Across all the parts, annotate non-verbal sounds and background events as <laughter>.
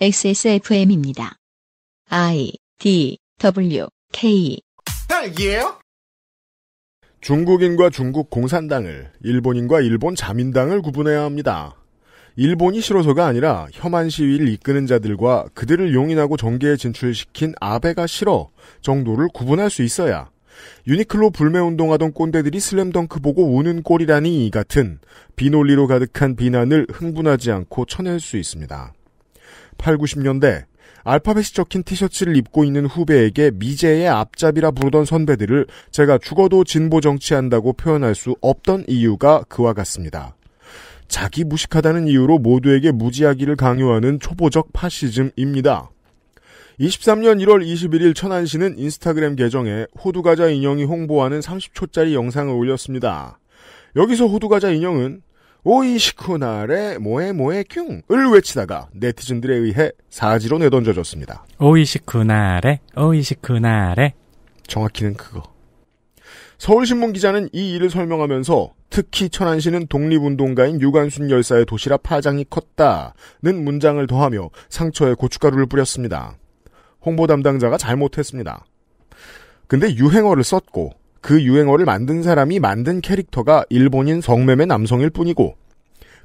XSFM입니다. I D W K 딸기예요? 중국인과 중국 공산당을, 일본인과 일본 자민당을 구분해야 합니다. 일본이 싫어서가 아니라 혐한 시위를 이끄는 자들과 그들을 용인하고 정계에 진출시킨 아베가 싫어 정도를 구분할 수 있어야 유니클로 불매운동하던 꼰대들이 슬램덩크 보고 우는 꼴이라니 같은 비논리로 가득한 비난을 흥분하지 않고 쳐낼 수 있습니다. 8, 90년대 알파벳이 적힌 티셔츠를 입고 있는 후배에게 미제의 앞잡이라 부르던 선배들을 제가 죽어도 진보 정치한다고 표현할 수 없던 이유가 그와 같습니다. 자기 무식하다는 이유로 모두에게 무지하기를 강요하는 초보적 파시즘입니다. 23년 1월 21일 천안시는 인스타그램 계정에 호두과자 인형이 홍보하는 30초짜리 영상을 올렸습니다. 여기서 호두과자 인형은 오이시쿠나레 모에 모에 큉을 외치다가 네티즌들에 의해 사지로 내던져졌습니다. 오이시쿠나레 오이시쿠나레 정확히는 그거. 서울신문 기자는 이 일을 설명하면서 특히 천안시는 독립운동가인 유관순 열사의 도시라 파장이 컸다는 문장을 더하며 상처에 고춧가루를 뿌렸습니다. 홍보 담당자가 잘못했습니다. 근데 유행어를 썼고 그 유행어를 만든 사람이 만든 캐릭터가 일본인 성매매 남성일 뿐이고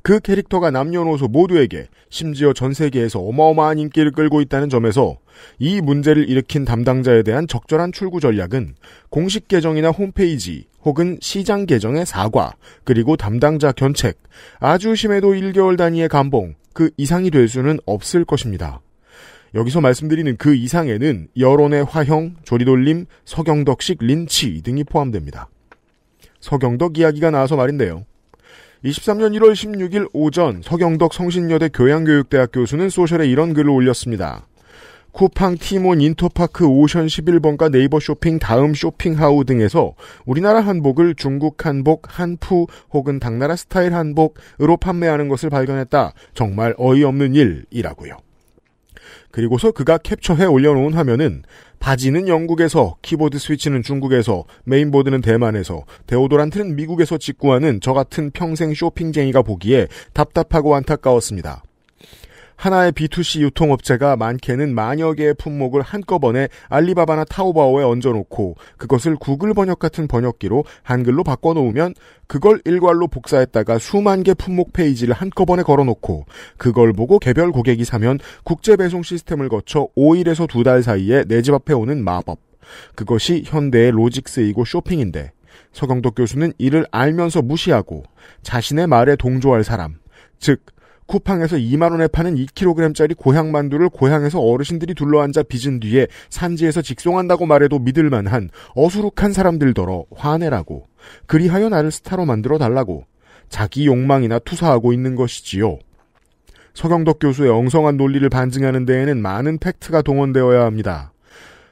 그 캐릭터가 남녀노소 모두에게 심지어 전 세계에서 어마어마한 인기를 끌고 있다는 점에서 이 문제를 일으킨 담당자에 대한 적절한 출구 전략은 공식 계정이나 홈페이지 혹은 시장 계정의 사과 그리고 담당자 견책 아주 심해도 1개월 단위의 감봉 그 이상이 될 수는 없을 것입니다. 여기서 말씀드리는 그 이상에는 여론의 화형, 조리돌림, 서경덕식 린치 등이 포함됩니다. 서경덕 이야기가 나와서 말인데요. 23년 1월 16일 오전 서경덕 성신여대 교양교육대학 교수는 소셜에 이런 글을 올렸습니다. 쿠팡, 티몬, 인터파크, 오션 11번가 네이버 쇼핑, 다음 쇼핑하우 등에서 우리나라 한복을 중국 한복, 한푸 혹은 당나라 스타일 한복으로 판매하는 것을 발견했다. 정말 어이없는 일이라고요. 그리고서 그가 캡처해 올려놓은 화면은 바지는 영국에서, 키보드 스위치는 중국에서, 메인보드는 대만에서, 데오도란트는 미국에서 직구하는 저 같은 평생 쇼핑쟁이가 보기에 답답하고 안타까웠습니다. 하나의 B2C 유통업체가 많게는 만여 개의 품목을 한꺼번에 알리바바나 타오바오에 얹어놓고 그것을 구글 번역 같은 번역기로 한글로 바꿔놓으면 그걸 일괄로 복사했다가 수만 개 품목 페이지를 한꺼번에 걸어놓고 그걸 보고 개별 고객이 사면 국제 배송 시스템을 거쳐 5일에서 2달 사이에 내 집 앞에 오는 마법. 그것이 현대의 로직스이고 쇼핑인데 서경덕 교수는 이를 알면서 무시하고 자신의 말에 동조할 사람, 즉 쿠팡에서 2만원에 파는 2kg짜리 고향만두를 고향에서 어르신들이 둘러앉아 빚은 뒤에 산지에서 직송한다고 말해도 믿을만한 어수룩한 사람들더러 화내라고 그리하여 나를 스타로 만들어 달라고 자기 욕망이나 투사하고 있는 것이지요. 서경덕 교수의 엉성한 논리를 반증하는 데에는 많은 팩트가 동원되어야 합니다.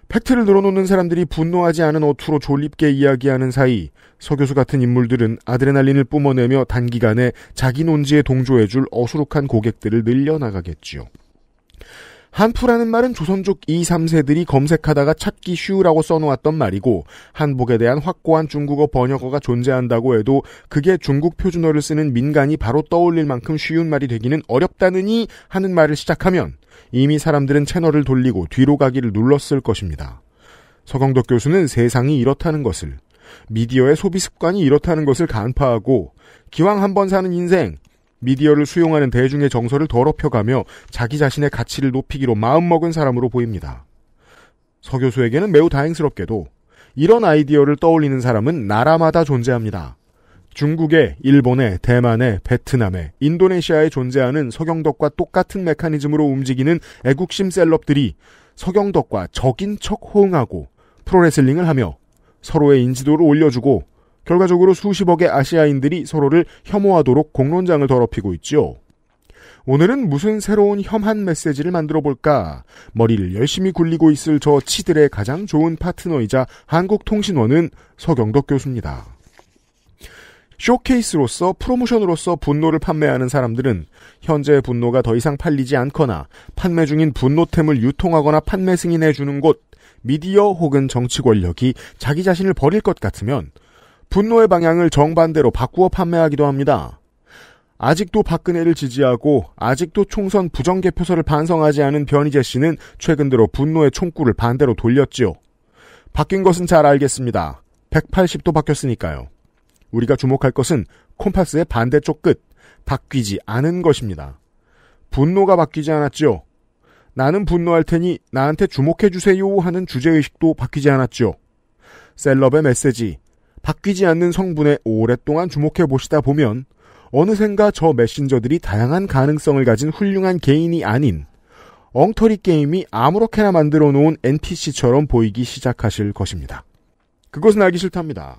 팩트를 늘어놓는 사람들이 분노하지 않은 어투로 졸립게 이야기하는 사이 서교수 같은 인물들은 아드레날린을 뿜어내며 단기간에 자기 논지에 동조해줄 어수룩한 고객들을 늘려나가겠지요. 한푸라는 말은 조선족 2, 3세들이 검색하다가 찾기 쉬우라고 써놓았던 말이고 한복에 대한 확고한 중국어 번역어가 존재한다고 해도 그게 중국 표준어를 쓰는 민간이 바로 떠올릴 만큼 쉬운 말이 되기는 어렵다느니 하는 말을 시작하면 이미 사람들은 채널을 돌리고 뒤로 가기를 눌렀을 것입니다. 서강덕 교수는 세상이 이렇다는 것을 미디어의 소비 습관이 이렇다는 것을 간파하고 기왕 한번 사는 인생 미디어를 수용하는 대중의 정서를 더럽혀가며 자기 자신의 가치를 높이기로 마음먹은 사람으로 보입니다. 서 교수에게는 매우 다행스럽게도 이런 아이디어를 떠올리는 사람은 나라마다 존재합니다. 중국에, 일본에, 대만에, 베트남에, 인도네시아에 존재하는 서경덕과 똑같은 메커니즘으로 움직이는 애국심 셀럽들이 서경덕과 적인 척 호응하고 프로레슬링을 하며 서로의 인지도를 올려주고 결과적으로 수십억의 아시아인들이 서로를 혐오하도록 공론장을 더럽히고 있죠. 오늘은 무슨 새로운 혐한 메시지를 만들어 볼까? 머리를 열심히 굴리고 있을 저 치들의 가장 좋은 파트너이자 한국통신원은 서경덕 교수입니다. 쇼케이스로서 프로모션으로서 분노를 판매하는 사람들은 현재 분노가 더 이상 팔리지 않거나 판매 중인 분노템을 유통하거나 판매 승인해 주는 곳 미디어 혹은 정치 권력이 자기 자신을 버릴 것 같으면 분노의 방향을 정반대로 바꾸어 판매하기도 합니다. 아직도 박근혜를 지지하고 아직도 총선 부정개표서를 반성하지 않은 변희재 씨는 최근 들어 분노의 총구를 반대로 돌렸지요. 바뀐 것은 잘 알겠습니다. 180도 바뀌었으니까요. 우리가 주목할 것은 콤파스의 반대쪽 끝, 바뀌지 않은 것입니다. 분노가 바뀌지 않았지요. 나는 분노할 테니 나한테 주목해주세요 하는 주제의식도 바뀌지 않았지요. 셀럽의 메시지, 바뀌지 않는 성분에 오랫동안 주목해 보시다 보면 어느샌가 저 메신저들이 다양한 가능성을 가진 훌륭한 개인이 아닌 엉터리 게임이 아무렇게나 만들어 놓은 NPC처럼 보이기 시작하실 것입니다. 그것은 알기 싫답니다.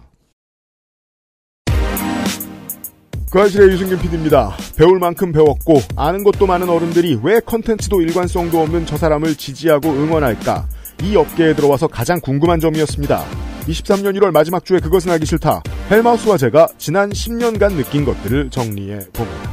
그아실의 유승균 PD입니다. 배울 만큼 배웠고 아는 것도 많은 어른들이 왜 컨텐츠도 일관성도 없는 저 사람을 지지하고 응원할까? 이 업계에 들어와서 가장 궁금한 점이었습니다. 23년 1월 마지막 주에 그것은 알기 싫다. 헬마우스와 제가 지난 10년간 느낀 것들을 정리해 봅니다.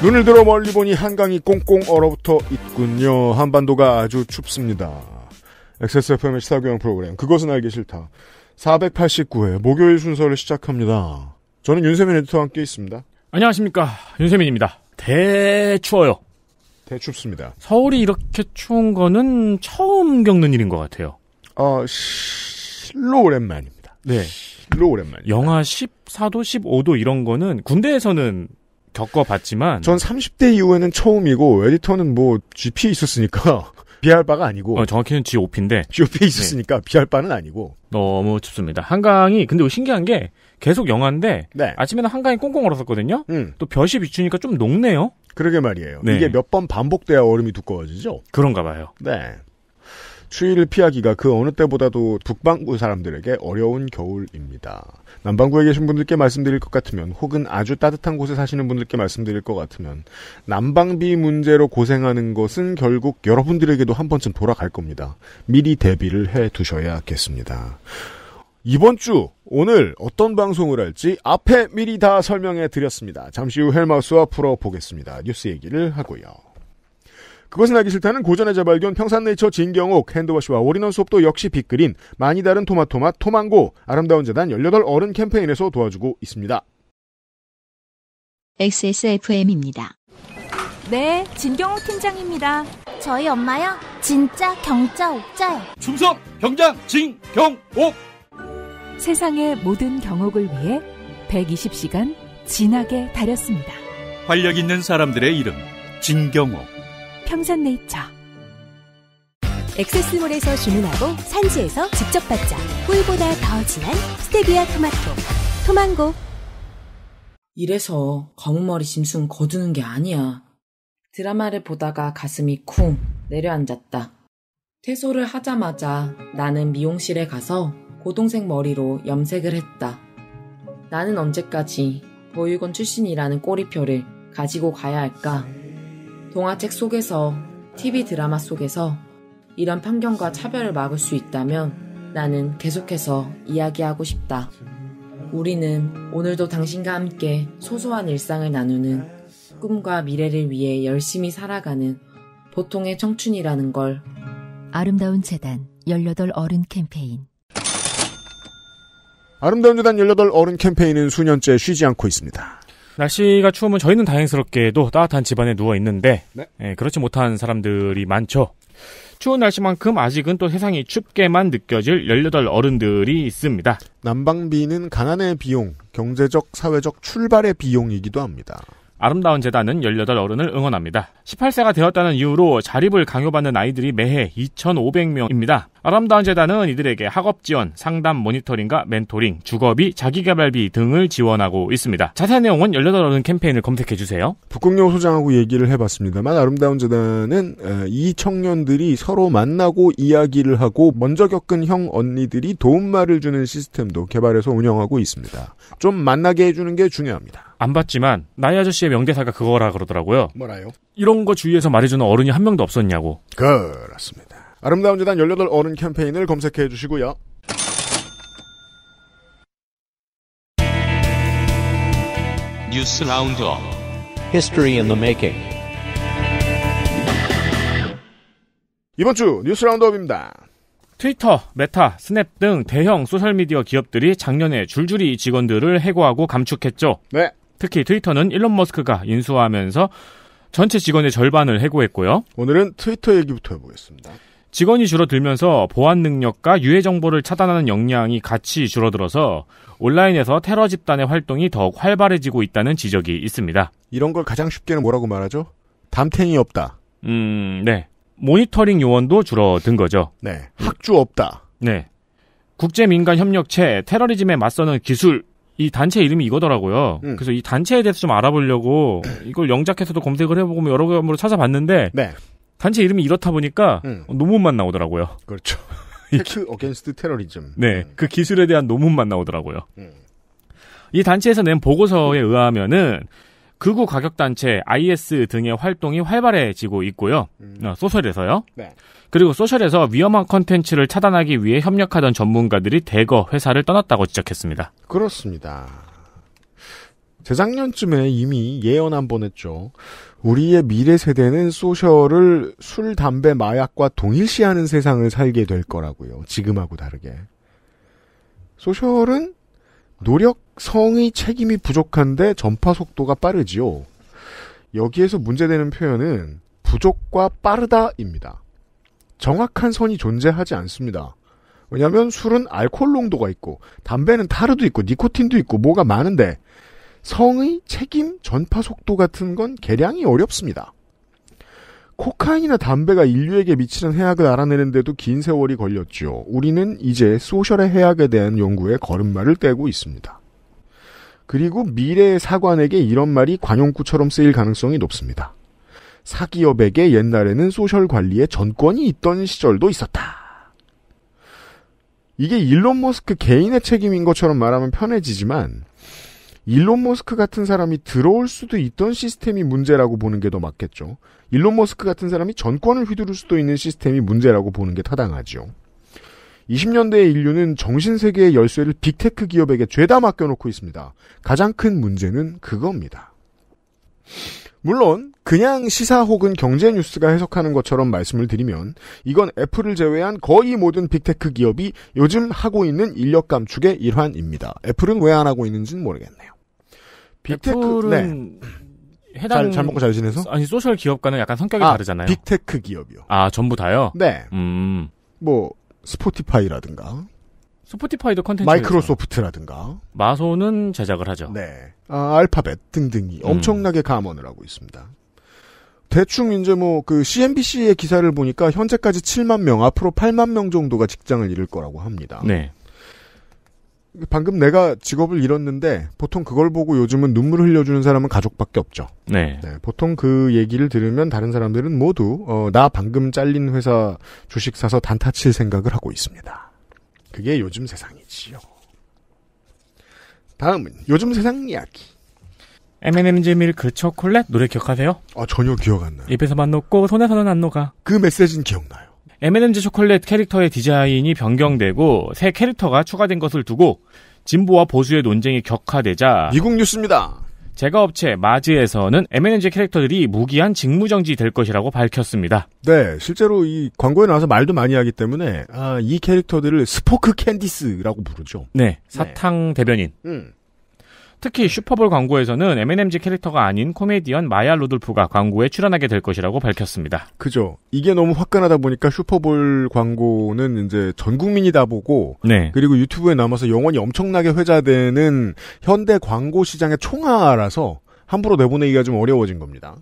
눈을 들어 멀리 보니 한강이 꽁꽁 얼어붙어 있군요. 한반도가 아주 춥습니다. XSFM의 시사교양 프로그램. 그것은 알기 싫다. 489회 목요일 순서를 시작합니다. 저는 윤세민 에디터와 함께 있습니다. 안녕하십니까. 윤세민입니다. 대추워요. 대춥습니다. 서울이 이렇게 추운 거는 처음 겪는 일인 것 같아요. 어, 실로 오랜만입니다. 네. 실로 오랜만. 영하 14도, 15도 이런 거는 군대에서는 겪어봤지만 전 30대 이후에는 처음이고 에디터는 뭐 GP 있었으니까 비할 바가 아니고. 어, 정확히는 GOP인데. GOP에 네. 있었으니까 네. 비할 바는 아니고. 너무 춥습니다. 한강이, 근데 뭐 신기한 게 계속 영하데 네. 아침에는 한강이 꽁꽁 얼었었거든요. 음. 또 볕이 비추니까 좀 녹네요. 그러게 말이에요. 네. 이게 몇 번 반복돼야 얼음이 두꺼워지죠? 그런가 봐요. 네. 추위를 피하기가 그 어느 때보다도 북방구 사람들에게 어려운 겨울입니다. 남반구에 계신 분들께 말씀드릴 것 같으면 혹은 아주 따뜻한 곳에 사시는 분들께 말씀드릴 것 같으면 난방비 문제로 고생하는 것은 결국 여러분들에게도 한 번쯤 돌아갈 겁니다. 미리 대비를 해 두셔야겠습니다. 이번 주 오늘 어떤 방송을 할지 앞에 미리 다 설명해 드렸습니다. 잠시 후 헬마우스와 풀어보겠습니다. 뉴스 얘기를 하고요. 그것은 알기 싫다는 고전의 자발견 평산네이처 진경옥 핸드워시와 올인원 수업도 역시 빅그린 많이 다른 토마토맛 토망고 아름다운 재단 18 어른 캠페인에서 도와주고 있습니다. XSFM입니다. 네, 진경옥 팀장입니다. 저희 엄마요? 진짜 경자 옥자요. 충성 경장 진경옥. 세상의 모든 경옥을 위해 120시간 진하게 다렸습니다. 활력 있는 사람들의 이름 진경옥. 평산네이처 엑세스몰에서 주문하고 산지에서 직접 받자 꿀보다 더 진한 스테비아 토마토 토망고 이래서 검은머리 짐승 거두는 게 아니야 드라마를 보다가 가슴이 쿵 내려앉았다 퇴소를 하자마자 나는 미용실에 가서 고동색 머리로 염색을 했다 나는 언제까지 보육원 출신이라는 꼬리표를 가지고 가야 할까? 동화책 속에서 TV 드라마 속에서 이런 편견과 차별을 막을 수 있다면 나는 계속해서 이야기하고 싶다. 우리는 오늘도 당신과 함께 소소한 일상을 나누는 꿈과 미래를 위해 열심히 살아가는 보통의 청춘이라는 걸 아름다운 재단 18 어른 캠페인 아름다운 재단 18 어른 캠페인은 수년째 쉬지 않고 있습니다. 날씨가 추우면 저희는 다행스럽게도 따뜻한 집안에 누워 있는데 네. 예, 그렇지 못한 사람들이 많죠. 추운 날씨만큼 아직은 또 세상이 춥게만 느껴질 18 어른들이 있습니다. 난방비는 가난의 비용, 경제적, 사회적 출발의 비용이기도 합니다. 아름다운 재단은 18 어른을 응원합니다. 18세가 되었다는 이유로 자립을 강요받는 아이들이 매해 2,500명입니다. 아름다운 재단은 이들에게 학업 지원, 상담 모니터링과 멘토링, 주거비, 자기개발비 등을 지원하고 있습니다. 자세한 내용은 18어른 캠페인을 검색해 주세요. 북극여 소장하고 얘기를 해봤습니다만 아름다운 재단은 이 청년들이 서로 만나고 이야기를 하고 먼저 겪은 형 언니들이 도움말을 주는 시스템도 개발해서 운영하고 있습니다. 좀 만나게 해주는 게 중요합니다. 안 봤지만 나이 아저씨의 명대사가 그거라 그러더라고요. 뭐라요? 이런 거 주위에서 말해주는 어른이 한 명도 없었냐고. 그렇습니다. 아름다운 재단 18 어른 캠페인을 검색해 주시고요. 뉴스 라운드업 History in the making 이번 주 뉴스 라운드업입니다. 트위터, 메타, 스냅 등 대형 소셜미디어 기업들이 작년에 줄줄이 직원들을 해고하고 감축했죠. 네. 특히 트위터는 일론 머스크가 인수하면서 전체 직원의 절반을 해고했고요. 오늘은 트위터 얘기부터 해보겠습니다. 직원이 줄어들면서 보안 능력과 유해 정보를 차단하는 역량이 같이 줄어들어서 온라인에서 테러 집단의 활동이 더욱 활발해지고 있다는 지적이 있습니다. 이런 걸 가장 쉽게는 뭐라고 말하죠? 담탱이 없다. 음, 네. 모니터링 요원도 줄어든 거죠. 네. 학주 없다. 네. 국제 민간 협력체 테러리즘에 맞서는 기술 이 단체 이름이 이거더라고요. 음. 그래서 이 단체에 대해서 좀 알아보려고 이걸 영작해서도 검색을 해보고 뭐 여러 가지로 찾아봤는데 네. 단체 이름이 이렇다 보니까 음. 논문만 나오더라고요. 그렇죠. 테크 어게인스트 테러리즘. 네, 음. 그 기술에 대한 논문만 나오더라고요. 음. 이 단체에서 낸 보고서에 의하면은 극우 가격 단체 IS 등의 활동이 활발해지고 있고요. 음. 어, 소셜에서요. 네. 그리고 소셜에서 위험한 컨텐츠를 차단하기 위해 협력하던 전문가들이 대거 회사를 떠났다고 지적했습니다. 그렇습니다. 재작년쯤에 이미 예언 한 번 했죠. 우리의 미래 세대는 소셜을 술, 담배, 마약과 동일시하는 세상을 살게 될 거라고요. 지금하고 다르게. 소셜은 노력, 성의, 책임이 부족한데 전파 속도가 빠르지요. 여기에서 문제되는 표현은 부족과 빠르다입니다. 정확한 선이 존재하지 않습니다. 왜냐하면 술은 알코올 농도가 있고 담배는 타르도 있고 니코틴도 있고 뭐가 많은데 성의, 책임, 전파 속도 같은 건 계량이 어렵습니다. 코카인이나 담배가 인류에게 미치는 해악을 알아내는데도 긴 세월이 걸렸죠. 우리는 이제 소셜의 해악에 대한 연구에 걸음마를 떼고 있습니다. 그리고 미래의 사관에게 이런 말이 관용구처럼 쓰일 가능성이 높습니다. 사기업에게 옛날에는 소셜 관리의 전권이 있던 시절도 있었다. 이게 일론 머스크 개인의 책임인 것처럼 말하면 편해지지만 일론 머스크 같은 사람이 들어올 수도 있던 시스템이 문제라고 보는 게 더 맞겠죠. 일론 머스크 같은 사람이 전권을 휘두를 수도 있는 시스템이 문제라고 보는 게 타당하죠. 20년대의 인류는 정신세계의 열쇠를 빅테크 기업에게 죄다 맡겨놓고 있습니다. 가장 큰 문제는 그겁니다. 물론 그냥 시사 혹은 경제 뉴스가 해석하는 것처럼 말씀을 드리면 이건 애플을 제외한 거의 모든 빅테크 기업이 요즘 하고 있는 인력 감축의 일환입니다. 애플은 왜 안 하고 있는지는 모르겠네요. 빅테크는 네. 해당 잘, 잘, 먹고 잘 지내서 아니 소셜 기업과는 약간 성격이 아, 다르잖아요. 빅테크 기업이요. 아 전부 다요? 네. 음. 뭐 스포티파이라든가 스포티파이도 컨텐츠 마이크로소프트라든가 마소는 제작을 하죠. 네. 아, 알파벳 등등이 음. 엄청나게 감원을 하고 있습니다. 대충 이제 뭐 그 CNBC의 기사를 보니까 현재까지 7만 명, 앞으로 8만 명 정도가 직장을 잃을 거라고 합니다. 네. 방금 내가 직업을 잃었는데 보통 그걸 보고 요즘은 눈물을 흘려주는 사람은 가족밖에 없죠. 네. 네 보통 그 얘기를 들으면 다른 사람들은 모두 어, 나 방금 잘린 회사 주식 사서 단타 칠 생각을 하고 있습니다. 그게 요즘 세상이지요. 다음은 요즘 세상 이야기. M&M's 밀크 초콜릿 노래 기억하세요? 아 전혀 기억 안 나요. 입에서만 녹고 손에서는 안 녹아. 그 메시지는 기억나요. M&M's 초콜릿 캐릭터의 디자인이 변경되고 새 캐릭터가 추가된 것을 두고 진보와 보수의 논쟁이 격화되자 미국 뉴스입니다. 제가업체 마즈에서는 M&M's 캐릭터들이 무기한 직무정지 될 것이라고 밝혔습니다. 네, 실제로 이 광고에 나와서 말도 많이 하기 때문에 아, 이 캐릭터들을 스포크 캔디스라고 부르죠. 네, 사탕 네. 대변인. 음. 특히 슈퍼볼 광고에서는 M&MG 캐릭터가 아닌 코미디언 마야 루돌프가 광고에 출연하게 될 것이라고 밝혔습니다. 그죠. 이게 너무 화끈하다 보니까 슈퍼볼 광고는 이제 전 국민이 다 보고 네. 그리고 유튜브에 남아서 영원히 엄청나게 회자되는 현대 광고 시장의 총알아서 함부로 내보내기가 좀 어려워진 겁니다.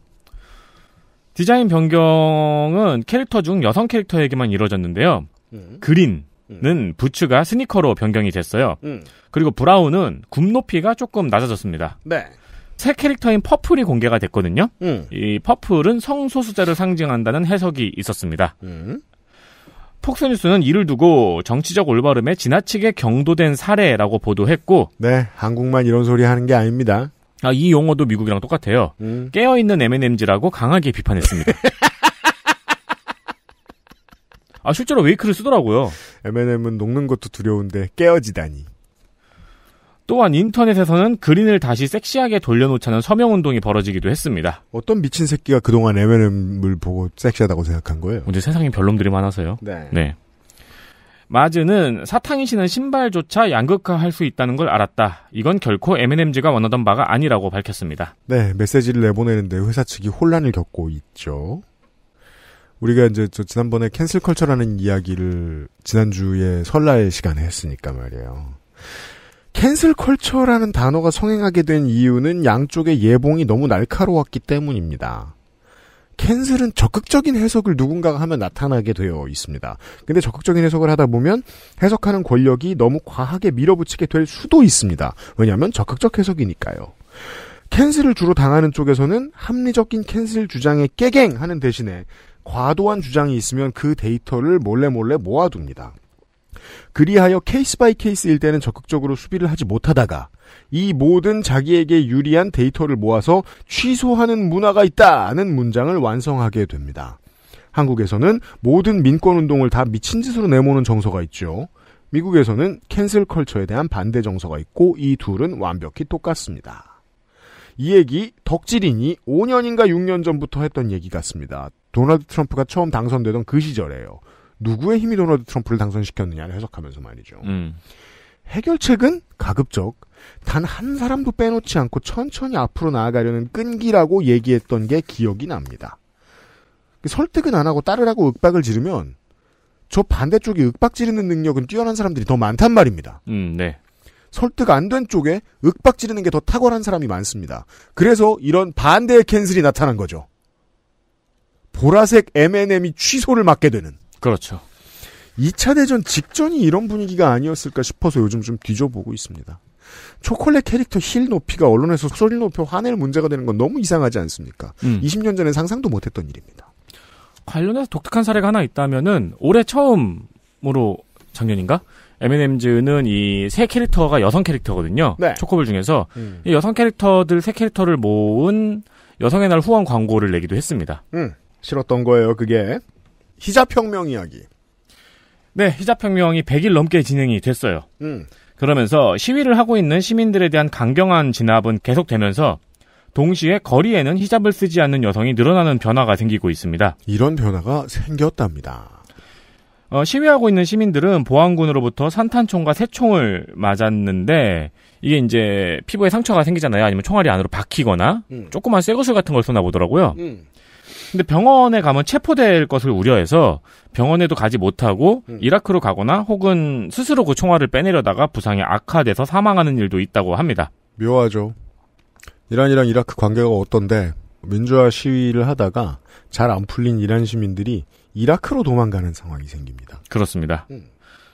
디자인 변경은 캐릭터 중 여성 캐릭터에게만 이뤄졌는데요. 음. 그린, 는 부츠가 스니커로 변경이 됐어요. 음. 그리고 브라운은 굽 높이가 조금 낮아졌습니다. 네. 새 캐릭터인 퍼플이 공개가 됐거든요. 음. 이 퍼플은 성소수자를 상징한다는 해석이 있었습니다. 음. 폭스뉴스는 이를 두고 정치적 올바름에 지나치게 경도된 사례라고 보도했고, 네, 한국만 이런 소리 하는 게 아닙니다. 아, 이 용어도 미국이랑 똑같아요. 음. 깨어있는 M&M'지라고 강하게 비판했습니다. <laughs> 아 실제로 웨이크를 쓰더라고요. M&M은 녹는 것도 두려운데 깨어지다니. 또한 인터넷에서는 그린을 다시 섹시하게 돌려놓자는 서명 운동이 벌어지기도 했습니다. 어떤 미친 새끼가 그동안 M&M을 보고 섹시하다고 생각한 거예요? 이제 세상에 별놈들이 많아서요. 네. 네. 마즈는 사탕이 신은 신발조차 양극화할 수 있다는 걸 알았다. 이건 결코 M&M즈가 원하던 바가 아니라고 밝혔습니다. 네, 메시지를 내보내는데 회사 측이 혼란을 겪고 있죠. 우리가 이제 저 지난번에 캔슬 컬처라는 이야기를 지난주에 설날 시간에 했으니까 말이에요. 캔슬 컬처라는 단어가 성행하게 된 이유는 양쪽의 예봉이 너무 날카로웠기 때문입니다. 캔슬은 적극적인 해석을 누군가가 하면 나타나게 되어 있습니다. 근데 적극적인 해석을 하다 보면 해석하는 권력이 너무 과하게 밀어붙이게 될 수도 있습니다. 왜냐하면 적극적 해석이니까요. 캔슬을 주로 당하는 쪽에서는 합리적인 캔슬 주장에 깨갱 하는 대신에 과도한 주장이 있으면 그 데이터를 몰래 몰래 모아둡니다. 그리하여 케이스 바이 케이스일 때는 적극적으로 수비를 하지 못하다가 이 모든 자기에게 유리한 데이터를 모아서 취소하는 문화가 있다는 문장을 완성하게 됩니다. 한국에서는 모든 민권 운동을 다 미친 짓으로 내모는 정서가 있죠. 미국에서는 캔슬 컬처에 대한 반대 정서가 있고 이 둘은 완벽히 똑같습니다. 이 얘기 덕질인이 5년인가 6년 전부터 했던 얘기 같습니다. 도널드 트럼프가 처음 당선되던 그 시절에요. 누구의 힘이 도널드 트럼프를 당선시켰느냐를 해석하면서 말이죠. 음. 해결책은 가급적 단 한 사람도 빼놓지 않고 천천히 앞으로 나아가려는 끈기라고 얘기했던 게 기억이 납니다. 설득은 안 하고 따르라고 윽박을 지르면 저 반대쪽이 윽박 지르는 능력은 뛰어난 사람들이 더 많단 말입니다. 음, 네. 설득 안 된 쪽에 윽박 지르는 게 더 탁월한 사람이 많습니다. 그래서 이런 반대의 캔슬이 나타난 거죠. 보라색 M&M이 취소를 맞게 되는. 그렇죠. 2차 대전 직전이 이런 분위기가 아니었을까 싶어서 요즘 좀 뒤져보고 있습니다. 초콜릿 캐릭터 힐 높이가 언론에서 소리 높여 화낼 문제가 되는 건 너무 이상하지 않습니까? 음. 20년 전에 상상도 못했던 일입니다. 관련해서 독특한 사례가 하나 있다면은 올해 처음으로 작년인가 M&M즈는 이 세 캐릭터가 여성 캐릭터거든요. 네. 초코볼 중에서 음. 이 여성 캐릭터들 세 캐릭터를 모은 여성의 날 후원 광고를 내기도 했습니다. 음. 실었던 거예요, 그게. 희자평명 이야기. 네, 희자평명이 100일 넘게 진행이 됐어요. 음. 그러면서 시위를 하고 있는 시민들에 대한 강경한 진압은 계속되면서 동시에 거리에는 히잡을 쓰지 않는 여성이 늘어나는 변화가 생기고 있습니다. 이런 변화가 생겼답니다. 어, 시위하고 있는 시민들은 보안군으로부터 산탄총과 새총을 맞았는데 이게 이제 피부에 상처가 생기잖아요. 아니면 총알이 안으로 박히거나 음. 조그만 쇠구슬 같은 걸 쏘나 보더라고요. 음. 근데 병원에 가면 체포될 것을 우려해서 병원에도 가지 못하고 음. 이라크로 가거나 혹은 스스로 그 총알을 빼내려다가 부상이 악화돼서 사망하는 일도 있다고 합니다. 묘하죠. 이란이랑 이라크 관계가 어떤데 민주화 시위를 하다가 잘 안 풀린 이란 시민들이 이라크로 도망가는 상황이 생깁니다. 그렇습니다. 음.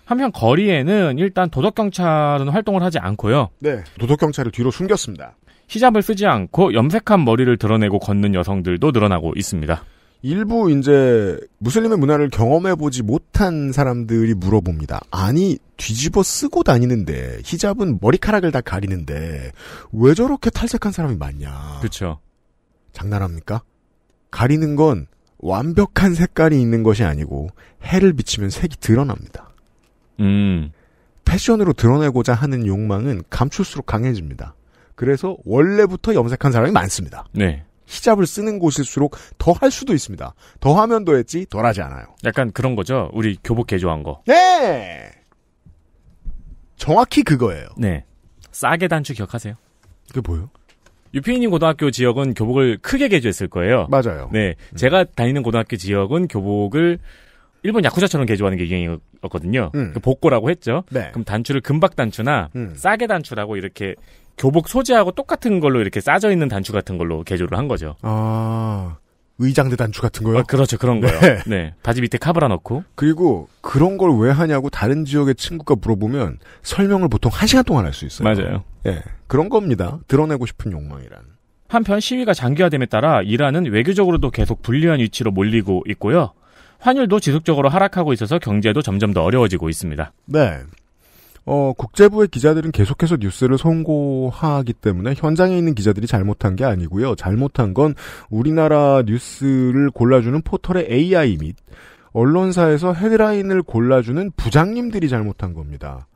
한편 거리에는 일단 도덕 경찰은 활동을 하지 않고요. 네, 도덕 경찰을 뒤로 숨겼습니다. 히잡을 쓰지 않고 염색한 머리를 드러내고 걷는 여성들도 늘어나고 있습니다. 일부 이제 무슬림의 문화를 경험해보지 못한 사람들이 물어봅니다. 아니 뒤집어 쓰고 다니는데 히잡은 머리카락을 다 가리는데 왜 저렇게 탈색한 사람이 많냐? 그렇죠. 장난합니까? 가리는 건 완벽한 색깔이 있는 것이 아니고 해를 비치면 색이 드러납니다. 음. 패션으로 드러내고자 하는 욕망은 감출수록 강해집니다. 그래서 원래부터 염색한 사람이 많습니다. 네. 히잡을 쓰는 곳일수록 더 할 수도 있습니다. 더 하면 더 했지 덜 하지 않아요. 약간 그런 거죠. 우리 교복 개조한 거. 네. 정확히 그거예요. 네. 싸게 단추 기억하세요? 그게 뭐예요? 유피님 고등학교 지역은 교복을 크게 개조했을 거예요. 맞아요. 네. 음. 제가 다니는 고등학교 지역은 교복을 일본 야쿠자처럼 개조하는 게 유행이었거든요. 음. 그 복고라고 했죠. 네. 그럼 단추를 금박 단추나 음. 싸게 단추라고 이렇게 교복 소재하고 똑같은 걸로 이렇게 싸져 있는 단추 같은 걸로 개조를 한 거죠. 아 의장대 단추 같은 거요? 아, 그렇죠 그런 네. 거요. 네 바지 밑에 카브라 넣고 그리고 그런 걸 왜 하냐고 다른 지역의 친구가 물어보면 설명을 보통 한 시간 동안 할 수 있어요. 맞아요. 예 네, 그런 겁니다. 드러내고 싶은 욕망이란. 한편 시위가 장기화됨에 따라 이란은 외교적으로도 계속 불리한 위치로 몰리고 있고요. 환율도 지속적으로 하락하고 있어서 경제도 점점 더 어려워지고 있습니다. 네. 어, 국제부의 기자들은 계속해서 뉴스를 선고하기 때문에 현장에 있는 기자들이 잘못한 게 아니고요. 잘못한 건 우리나라 뉴스를 골라주는 포털의 AI 및 언론사에서 헤드라인을 골라주는 부장님들이 잘못한 겁니다.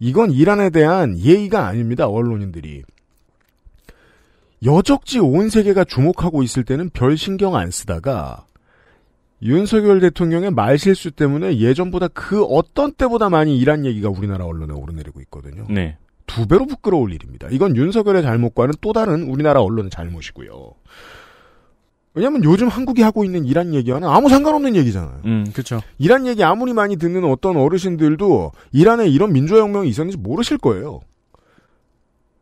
이건 이란에 대한 예의가 아닙니다. 언론인들이. 여적지 온 세계가 주목하고 있을 때는 별 신경 안 쓰다가 윤석열 대통령의 말실수 때문에 예전보다 그 어떤 때보다 많이 이란 얘기가 우리나라 언론에 오르내리고 있거든요. 네. 두 배로 부끄러울 일입니다. 이건 윤석열의 잘못과는 또 다른 우리나라 언론의 잘못이고요. 왜냐면 요즘 한국이 하고 있는 이란 얘기와는 아무 상관없는 얘기잖아요. 음, 그렇 이란 얘기 아무리 많이 듣는 어떤 어르신들도 이란에 이런 민주화혁명이 있었는지 모르실 거예요.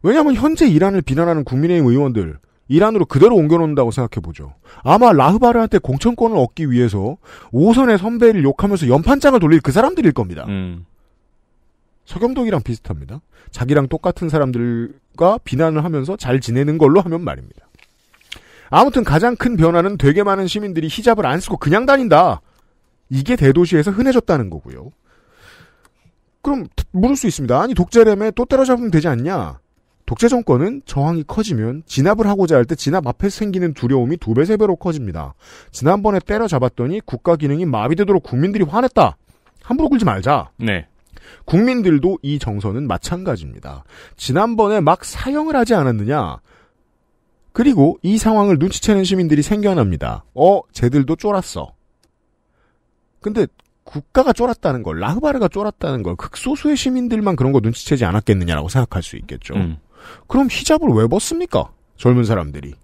왜냐면 현재 이란을 비난하는 국민의힘 의원들 이란으로 그대로 옮겨놓는다고 생각해보죠. 아마 라흐바르한테 공천권을 얻기 위해서 오선의 선배를 욕하면서 연판장을 돌릴 그 사람들일 겁니다. 음. 서경동이랑 비슷합니다. 자기랑 똑같은 사람들과 비난을 하면서 잘 지내는 걸로 하면 말입니다. 아무튼 가장 큰 변화는 되게 많은 시민들이 히잡을 안 쓰고 그냥 다닌다. 이게 대도시에서 흔해졌다는 거고요. 그럼 물을 수 있습니다. 아니 독재라에또 때려잡으면 되지 않냐? 독재 정권은 저항이 커지면 진압을 하고자 할 때 진압 앞에 생기는 두려움이 두 배, 세 배로 커집니다. 지난번에 때려잡았더니 국가 기능이 마비되도록 국민들이 화냈다. 함부로 굴지 말자. 네. 국민들도 이 정서는 마찬가지입니다. 지난번에 막 사형을 하지 않았느냐? 그리고 이 상황을 눈치채는 시민들이 생겨납니다. 어, 쟤들도 쫄았어. 근데 국가가 쫄았다는 걸, 라흐바르가 쫄았다는 걸, 극소수의 시민들만 그런 거 눈치채지 않았겠느냐라고 생각할 수 있겠죠. 음. 그럼 히잡을 왜 벗습니까? 젊은 사람들이.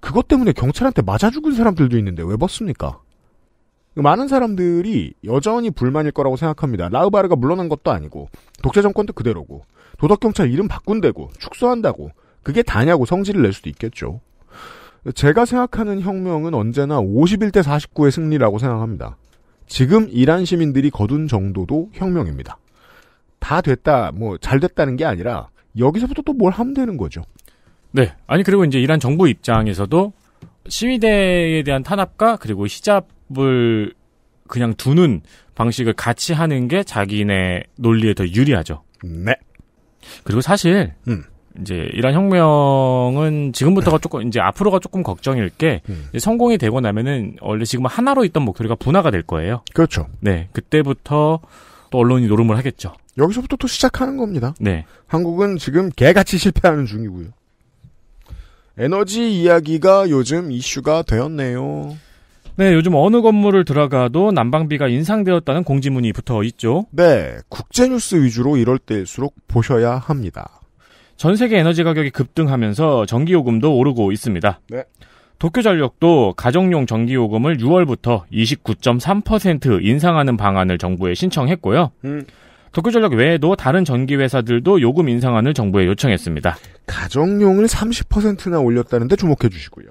그것 때문에 경찰한테 맞아 죽은 사람들도 있는데 왜 벗습니까? 많은 사람들이 여전히 불만일 거라고 생각합니다. 라우바르가 물러난 것도 아니고 독재 정권도 그대로고 도덕 경찰 이름 바꾼다고 축소한다고 그게 다냐고 성질을 낼 수도 있겠죠. 제가 생각하는 혁명은 언제나 51대 49의 승리라고 생각합니다. 지금 이란 시민들이 거둔 정도도 혁명입니다. 다 됐다, 뭐 잘 됐다는 게 아니라 여기서부터 또 뭘 하면 되는 거죠. 네. 아니 그리고 이제 이란 정부 입장에서도 시위대에 대한 탄압과 그리고 시잡을 그냥 두는 방식을 같이 하는 게 자기네 논리에 더 유리하죠. 네. 그리고 사실 음. 이제 이란 혁명은 지금부터가 조금 이제 앞으로가 조금 걱정일 게 음. 성공이 되고 나면은 원래 지금 하나로 있던 목소리가 분화가 될 거예요. 그렇죠. 네, 그때부터 또 언론이 노름을 하겠죠. 여기서부터 또 시작하는 겁니다. 네. 한국은 지금 개같이 실패하는 중이고요. 에너지 이야기가 요즘 이슈가 되었네요. 네, 요즘 어느 건물을 들어가도 난방비가 인상되었다는 공지문이 붙어 있죠. 네, 국제뉴스 위주로 이럴 때일수록 보셔야 합니다. 전 세계 에너지 가격이 급등하면서 전기요금도 오르고 있습니다. 네. 도쿄전력도 가정용 전기요금을 6월부터 29.3% 인상하는 방안을 정부에 신청했고요. 음. 도쿄전력 외에도 다른 전기회사들도 요금 인상안을 정부에 요청했습니다. 가정용을 30%나 올렸다는데 주목해 주시고요.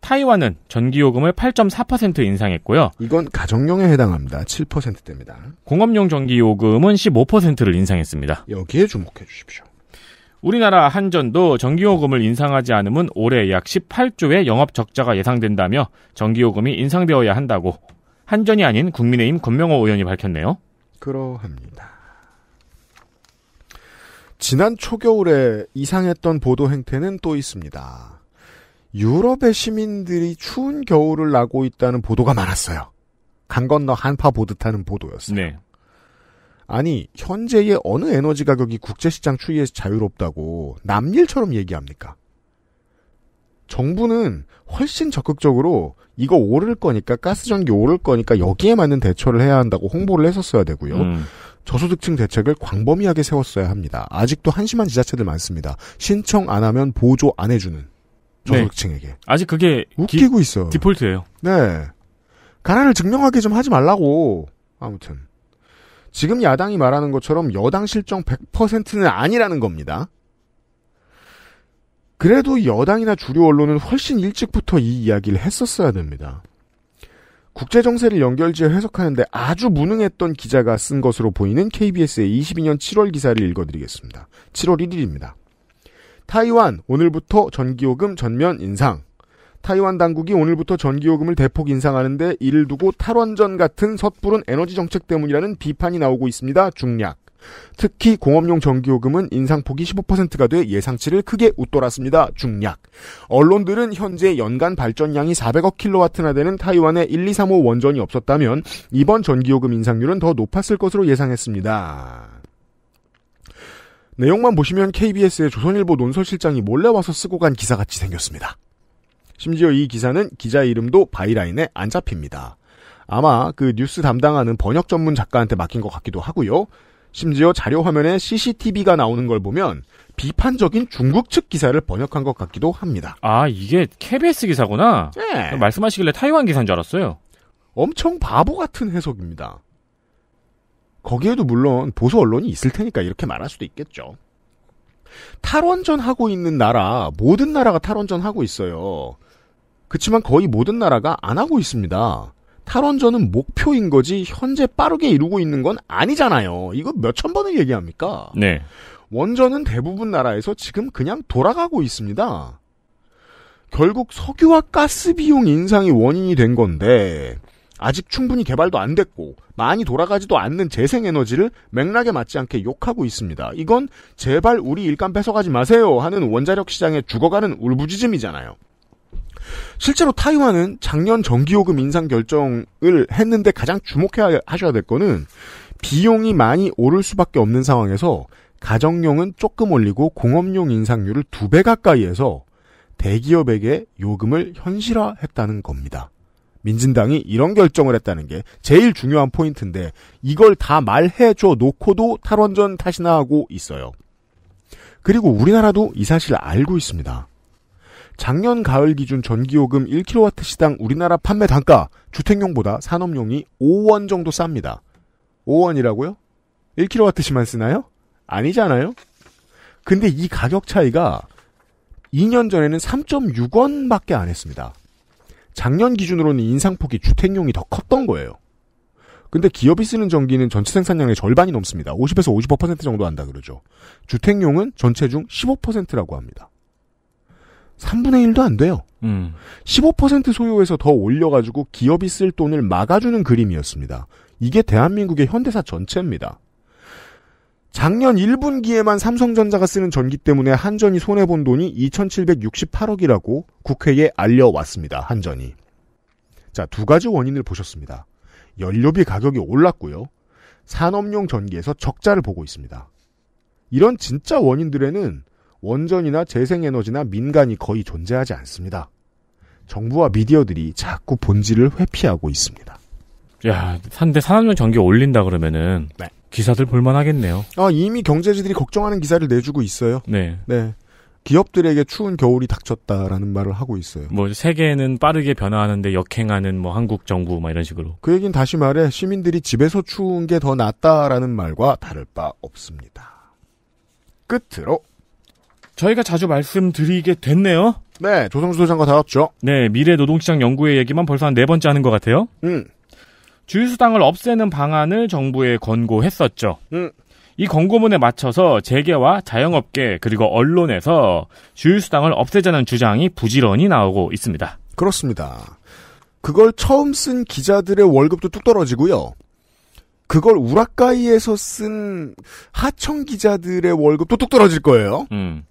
타이완은 전기요금을 8.4% 인상했고요. 이건 가정용에 해당합니다. 7%대입니다. 공업용 전기요금은 15%를 인상했습니다. 여기에 주목해 주십시오. 우리나라 한전도 전기요금을 인상하지 않으면 올해 약 18조의 영업 적자가 예상된다며 전기요금이 인상되어야 한다고 한전이 아닌 국민의힘 권명호 의원이 밝혔네요. 그러합니다. 지난 초겨울에 이상했던 보도 행태는 또 있습니다. 유럽의 시민들이 추운 겨울을 나고 있다는 보도가 많았어요. 강 건너 한파 보듯 하는 보도였어요. 네. 아니, 현재의 어느 에너지 가격이 국제시장 추이에서 자유롭다고 남일처럼 얘기합니까? 정부는 훨씬 적극적으로 이거 오를 거니까 가스전기 오를 거니까 여기에 맞는 대처를 해야 한다고 홍보를 했었어야 되고요. 음. 저소득층 대책을 광범위하게 세웠어야 합니다. 아직도 한심한 지자체들 많습니다. 신청 안 하면 보조 안 해주는 저소득층에게. 네. 아직 그게 웃기고 있어요. 디폴트예요. 네. 가난을 증명하게 좀 하지 말라고. 아무튼 지금 야당이 말하는 것처럼 여당 실정 100%는 아니라는 겁니다. 그래도 여당이나 주류 언론은 훨씬 일찍부터 이 이야기를 했었어야 됩니다. 국제 정세를 연결지어 해석하는데 아주 무능했던 기자가 쓴 것으로 보이는 KBS의 22년 7월 기사를 읽어드리겠습니다. 7월 1일입니다. 타이완 오늘부터 전기요금 전면 인상. 타이완 당국이 오늘부터 전기요금을 대폭 인상하는데 이를 두고 탈원전 같은 섣부른 에너지 정책 때문이라는 비판이 나오고 있습니다. 중략. 특히 공업용 전기요금은 인상폭이 15%가 돼 예상치를 크게 웃돌았습니다. 중략. 언론들은 현재 연간 발전량이 400억 킬로와트나 되는 타이완의 1, 2, 3, 5 원전이 없었다면 이번 전기요금 인상률은 더 높았을 것으로 예상했습니다. 내용만 보시면 KBS의 조선일보 논설실장이 몰래 와서 쓰고 간 기사같이 생겼습니다. 심지어 이 기사는 기자 이름도 바이라인에 안 잡힙니다. 아마 그 뉴스 담당하는 번역 전문 작가한테 맡긴 것 같기도 하고요. 심지어 자료 화면에 CCTV가 나오는 걸 보면 비판적인 중국 측 기사를 번역한 것 같기도 합니다. 아, 이게 KBS 기사구나? 네. 말씀하시길래 타이완 기사인 줄 알았어요. 엄청 바보 같은 해석입니다. 거기에도 물론 보수 언론이 있을 테니까 이렇게 말할 수도 있겠죠. 탈원전 하고 있는 나라, 모든 나라가 탈원전 하고 있어요. 그치만 거의 모든 나라가 안 하고 있습니다. 탈원전은 목표인 거지 현재 빠르게 이루고 있는 건 아니잖아요. 이거 몇천 번을 얘기합니까? 네. 원전은 대부분 나라에서 지금 그냥 돌아가고 있습니다. 결국 석유와 가스 비용 인상이 원인이 된 건데 아직 충분히 개발도 안 됐고 많이 돌아가지도 않는 재생에너지를 맥락에 맞지 않게 욕하고 있습니다. 이건 제발 우리 일감 뺏어가지 마세요 하는 원자력 시장에 죽어가는 울부짖음이잖아요. 실제로 타이완은 작년 전기요금 인상 결정을 했는데 가장 주목해야 하셔야 될 거는 비용이 많이 오를 수밖에 없는 상황에서 가정용은 조금 올리고 공업용 인상률을 두 배가까이해서 대기업에게 요금을 현실화했다는 겁니다. 민진당이 이런 결정을 했다는 게 제일 중요한 포인트인데 이걸 다 말해줘 놓고도 탈원전 탓이나 하고 있어요. 그리고 우리나라도 이 사실 알고 있습니다. 작년 가을 기준 전기요금 1kW 시당 우리나라 판매 단가 주택용보다 산업용이 5원 정도 쌉니다. 5원이라고요? 1kW시만 쓰나요? 아니잖아요. 근데 이 가격 차이가 2년 전에는 3.6원밖에 안 했습니다. 작년 기준으로는 인상폭이 주택용이 더 컸던 거예요. 근데 기업이 쓰는 전기는 전체 생산량의 절반이 넘습니다. 50에서 55% 정도 한다 그러죠. 주택용은 전체 중 15%라고 합니다. 3분의 1도 안 돼요. 음. 15%소요에서더 올려가지고 기업이 쓸 돈을 막아주는 그림이었습니다. 이게 대한민국의 현대사 전체입니다. 작년 1분기에만 삼성전자가 쓰는 전기 때문에 한전이 손해본 돈이 2,768억이라고 국회에 알려왔습니다. 한전이. 자, 두 가지 원인을 보셨습니다. 연료비 가격이 올랐고요. 산업용 전기에서 적자를 보고 있습니다. 이런 진짜 원인들에는 원전이나 재생에너지나 민간이 거의 존재하지 않습니다. 정부와 미디어들이 자꾸 본질을 회피하고 있습니다. 야, 산대 산업용 전기 올린다 그러면은 네. 기사들 볼만하겠네요. 아, 이미 경제지들이 걱정하는 기사를 내주고 있어요. 네. 네. 기업들에게 추운 겨울이 닥쳤다라는 말을 하고 있어요. 뭐 세계는 빠르게 변화하는데 역행하는 뭐 한국 정부 막 이런 식으로. 그얘기는 다시 말해 시민들이 집에서 추운 게 더 낫다라는 말과 다를 바 없습니다. 끝으로 저희가 자주 말씀드리게 됐네요. 네, 조성주 소장과 다뤘죠. 네, 미래 노동시장 연구회 얘기만 벌써 한 네 번째 하는 것 같아요. 음. 주유수당을 없애는 방안을 정부에 권고했었죠. 음. 이 권고문에 맞춰서 재계와 자영업계 그리고 언론에서 주유수당을 없애자는 주장이 부지런히 나오고 있습니다. 그렇습니다. 그걸 처음 쓴 기자들의 월급도 뚝 떨어지고요. 그걸 우라카이에서 쓴 하청 기자들의 월급도 뚝 떨어질 거예요. 음.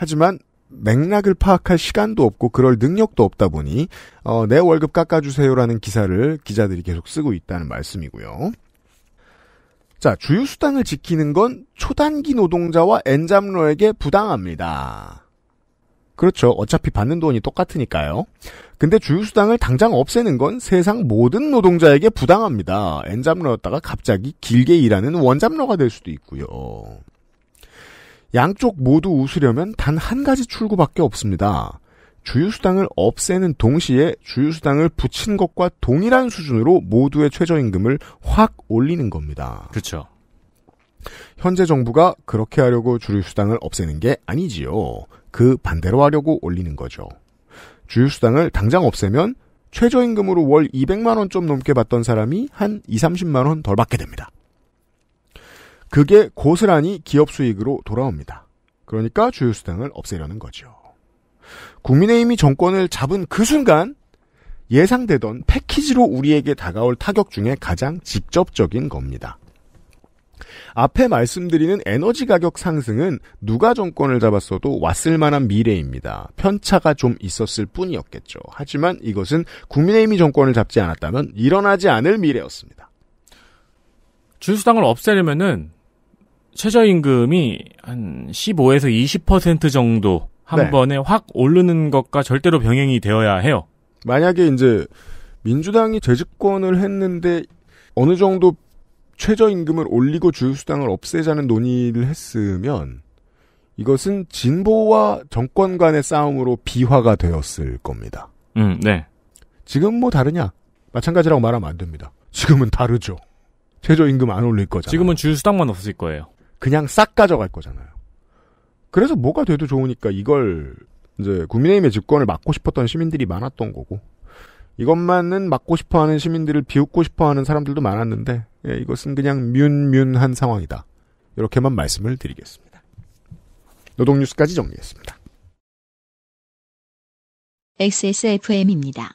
하지만 맥락을 파악할 시간도 없고 그럴 능력도 없다 보니 어, 내 월급 깎아주세요라는 기사를 기자들이 계속 쓰고 있다는 말씀이고요. 자 주유 수당을 지키는 건 초단기 노동자와 엔잡러에게 부당합니다. 그렇죠. 어차피 받는 돈이 똑같으니까요. 근데 주유수당을 당장 없애는 건 세상 모든 노동자에게 부당합니다. 엔잡러였다가 갑자기 길게 일하는 원잡러가 될 수도 있고요. 양쪽 모두 웃으려면 단 한 가지 출구밖에 없습니다. 주유수당을 없애는 동시에 주유수당을 붙인 것과 동일한 수준으로 모두의 최저임금을 확 올리는 겁니다. 그렇죠. 현재 정부가 그렇게 하려고 주유수당을 없애는 게 아니지요. 그 반대로 하려고 올리는 거죠. 주유수당을 당장 없애면 최저임금으로 월 200만 원 좀 넘게 받던 사람이 한 2, 30만 원 덜 받게 됩니다. 그게 고스란히 기업 수익으로 돌아옵니다. 그러니까 주유수당을 없애려는 거죠. 국민의힘이 정권을 잡은 그 순간 예상되던 패키지로 우리에게 다가올 타격 중에 가장 직접적인 겁니다. 앞에 말씀드리는 에너지 가격 상승은 누가 정권을 잡았어도 왔을 만한 미래입니다. 편차가 좀 있었을 뿐이었겠죠. 하지만 이것은 국민의힘이 정권을 잡지 않았다면 일어나지 않을 미래였습니다. 주수당을 없애려면은 최저임금이 한 15에서 20% 정도 한 네. 번에 확 오르는 것과 절대로 병행이 되어야 해요. 만약에 이제 민주당이 재집권을 했는데 어느 정도 최저임금을 올리고 주휴수당을 없애자는 논의를 했으면 이것은 진보와 정권 간의 싸움으로 비화가 되었을 겁니다. 음, 네. 지금 뭐 다르냐? 마찬가지라고 말하면 안 됩니다. 지금은 다르죠. 최저임금 안 올릴 거잖아요. 지금은 주휴수당만 없을 거예요. 그냥 싹 가져갈 거잖아요. 그래서 뭐가 돼도 좋으니까 이걸 이제 국민의힘의 집권을 막고 싶었던 시민들이 많았던 거고 이것만은 막고 싶어하는 시민들을 비웃고 싶어하는 사람들도 많았는데 예, 이것은 그냥 뮨뮨한 상황이다. 이렇게만 말씀을 드리겠습니다. 노동뉴스까지 정리했습니다. XSFM입니다.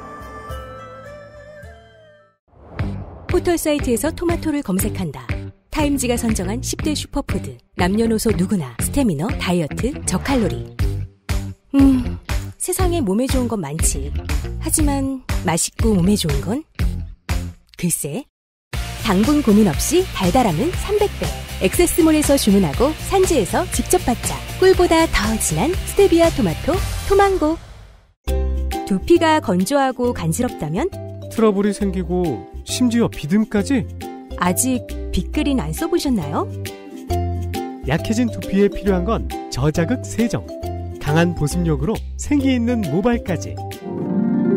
포털 사이트에서 토마토를 검색한다. 타임지가 선정한 10대 슈퍼푸드. 남녀노소 누구나 스테미너, 다이어트, 저칼로리. 음, 세상에 몸에 좋은 건 많지. 하지만 맛있고 몸에 좋은 건? 글쎄. 당분 고민 없이 달달함은 300배. 액세스몰에서 주문하고 산지에서 직접 받자. 꿀보다 더 진한 스테비아 토마토, 토망고. 두피가 건조하고 간지럽다면? 트러블이 생기고 심지어 비듬까지? 아직 빗그린안 써보셨나요? 약해진 두피에 필요한 건 저자극 세정, 강한 보습력으로 생기 있는 모발까지.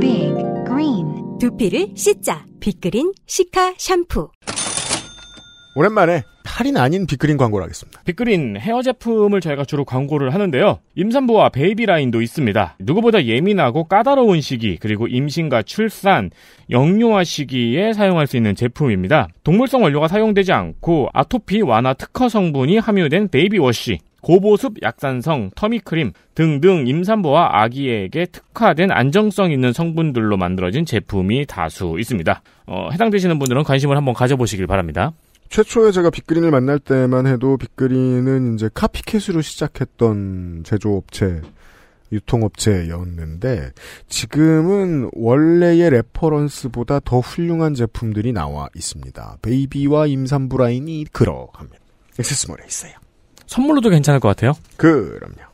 빅그린 두피를 씻자 빗그린 시카 샴푸. 오랜만에 할인 아닌 빅그린 광고를 하겠습니다. 빅그린 헤어 제품을 저희가 주로 광고를 하는데요. 임산부와 베이비 라인도 있습니다. 누구보다 예민하고 까다로운 시기 그리고 임신과 출산, 영유아 시기에 사용할 수 있는 제품입니다. 동물성 원료가 사용되지 않고 아토피 완화 특허 성분이 함유된 베이비 워시, 고보습 약산성 터미크림 등등 임산부와 아기에게 특화된 안정성 있는 성분들로 만들어진 제품이 다수 있습니다. 어, 해당되시는 분들은 관심을 한번 가져보시길 바랍니다. 최초에 제가 빅그린을 만날 때만 해도 빅그린은 이제 카피캣으로 시작했던 제조업체, 유통업체였는데 지금은 원래의 레퍼런스보다 더 훌륭한 제품들이 나와 있습니다. 베이비와 임산부 라인이 그러합니다. 액세스몰에 있어요. 선물로도 괜찮을 것 같아요. 그럼요.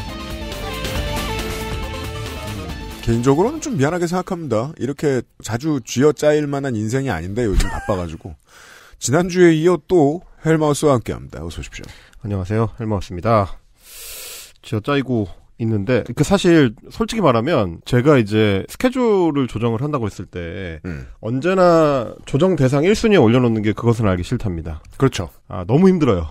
개인적으로는 좀 미안하게 생각합니다. 이렇게 자주 쥐어짜일 만한 인생이 아닌데 요즘 바빠가지고 지난주에 이어 또 헬마우스와 함께합니다. 어서 오십시오. 안녕하세요, 헬마우스입니다. 쥐어짜이고 있는데 그 사실 솔직히 말하면 제가 이제 스케줄을 조정을 한다고 했을 때 음. 언제나 조정 대상 1순위에 올려놓는 게 그것은 알기 싫답니다. 그렇죠. 아 너무 힘들어요.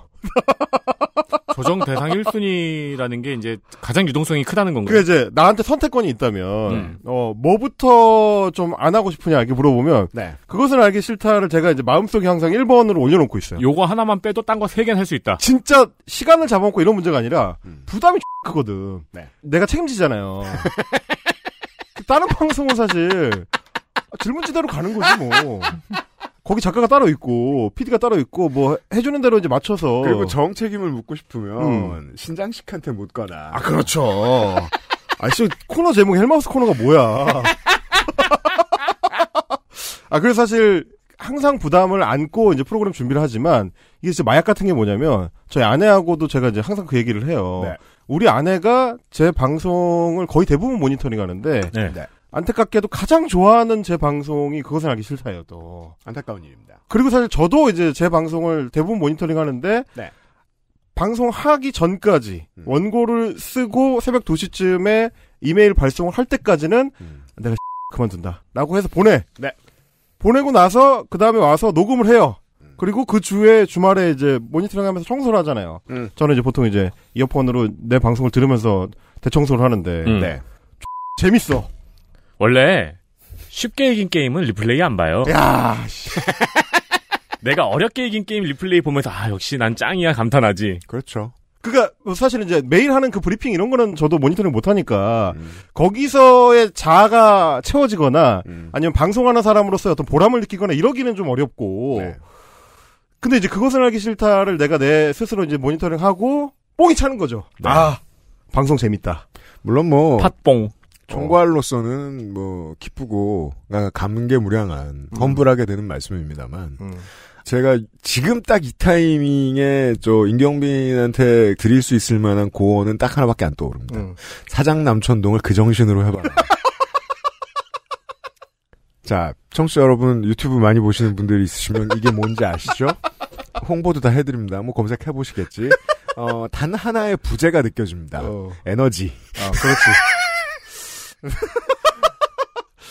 조정 대상 1순위라는 게 이제 가장 유동성이 크다는 건가요? 그게 이제 나한테 선택권이 있다면 네. 어 뭐부터 좀 안 하고 싶으냐 이렇게 물어보면 네. 그것을 알기 싫다를 제가 이제 마음속에 항상 1번으로 올려놓고 있어요. 요거 하나만 빼도 딴 거 세 개는 할 수 있다. 진짜 시간을 잡아먹고 이런 문제가 아니라 음. 부담이 크거든. 네. 내가 책임지잖아요. <laughs> 다른 방송은 사실 아, 질문지대로 가는 거지 뭐. 거기 작가가 따로 있고 PD가 따로 있고 뭐 해주는 대로 이제 맞춰서 그리고 정책임을 묻고 싶으면 음. 신장식한테 묻거나 아 그렇죠 <laughs> 아씨 코너 제목이 헬마우스 코너가 뭐야 <laughs> 아 그래서 사실 항상 부담을 안고 이제 프로그램 준비를 하지만 이게 진짜 마약 같은 게 뭐냐면 저희 아내하고도 제가 이제 항상 그 얘기를 해요 네. 우리 아내가 제 방송을 거의 대부분 모니터링 하는데 네. 안타깝게도 가장 좋아하는 제 방송이 그것을 알기 싫다예요, 또. 안타까운 일입니다. 그리고 사실 저도 이제 제 방송을 대부분 모니터링 하는데, 네. 방송하기 전까지, 음. 원고를 쓰고 새벽 2시쯤에 이메일 발송을 할 때까지는, 음. 내가 그만둔다. 라고 해서 보내. 네. 보내고 나서, 그 다음에 와서 녹음을 해요. 음. 그리고 그 주에 주말에 이제 모니터링 하면서 청소를 하잖아요. 음. 저는 이제 보통 이제 이어폰으로 내 방송을 들으면서 대청소를 하는데, 음. 네. 재밌어. 원래 쉽게 이긴 게임은 리플레이 안 봐요. 야, <laughs> 내가 어렵게 이긴 게임 리플레이 보면서 아 역시 난 짱이야 감탄하지. 그렇죠. 그니까 뭐 사실은 이제 매일 하는 그 브리핑 이런 거는 저도 모니터링 못 하니까 음. 거기서의 자아가 채워지거나 음. 아니면 방송하는 사람으로서 어떤 보람을 느끼거나 이러기는 좀 어렵고 네. 근데 이제 그것을 알기 싫다를 내가 내 스스로 이제 모니터링 하고 뽕이 차는 거죠. 네. 아 방송 재밌다. 물론 뭐팟뽕 총괄로서는 뭐 기쁘고 아, 감개무량한 험불하게 음. 되는 말씀입니다만 음. 제가 지금 딱 이 타이밍에 저 임경빈한테 드릴 수 있을 만한 고언은 딱 하나밖에 안 떠오릅니다. 음. 사장 남천동을 그 정신으로 해봐. <laughs> 자, 청취자 여러분 유튜브 많이 보시는 분들이 있으시면 이게 뭔지 아시죠? 홍보도 다 해드립니다. 뭐 검색해 보시겠지. 어, 단 하나의 부재가 느껴집니다. 어. 에너지. 아, 그렇지.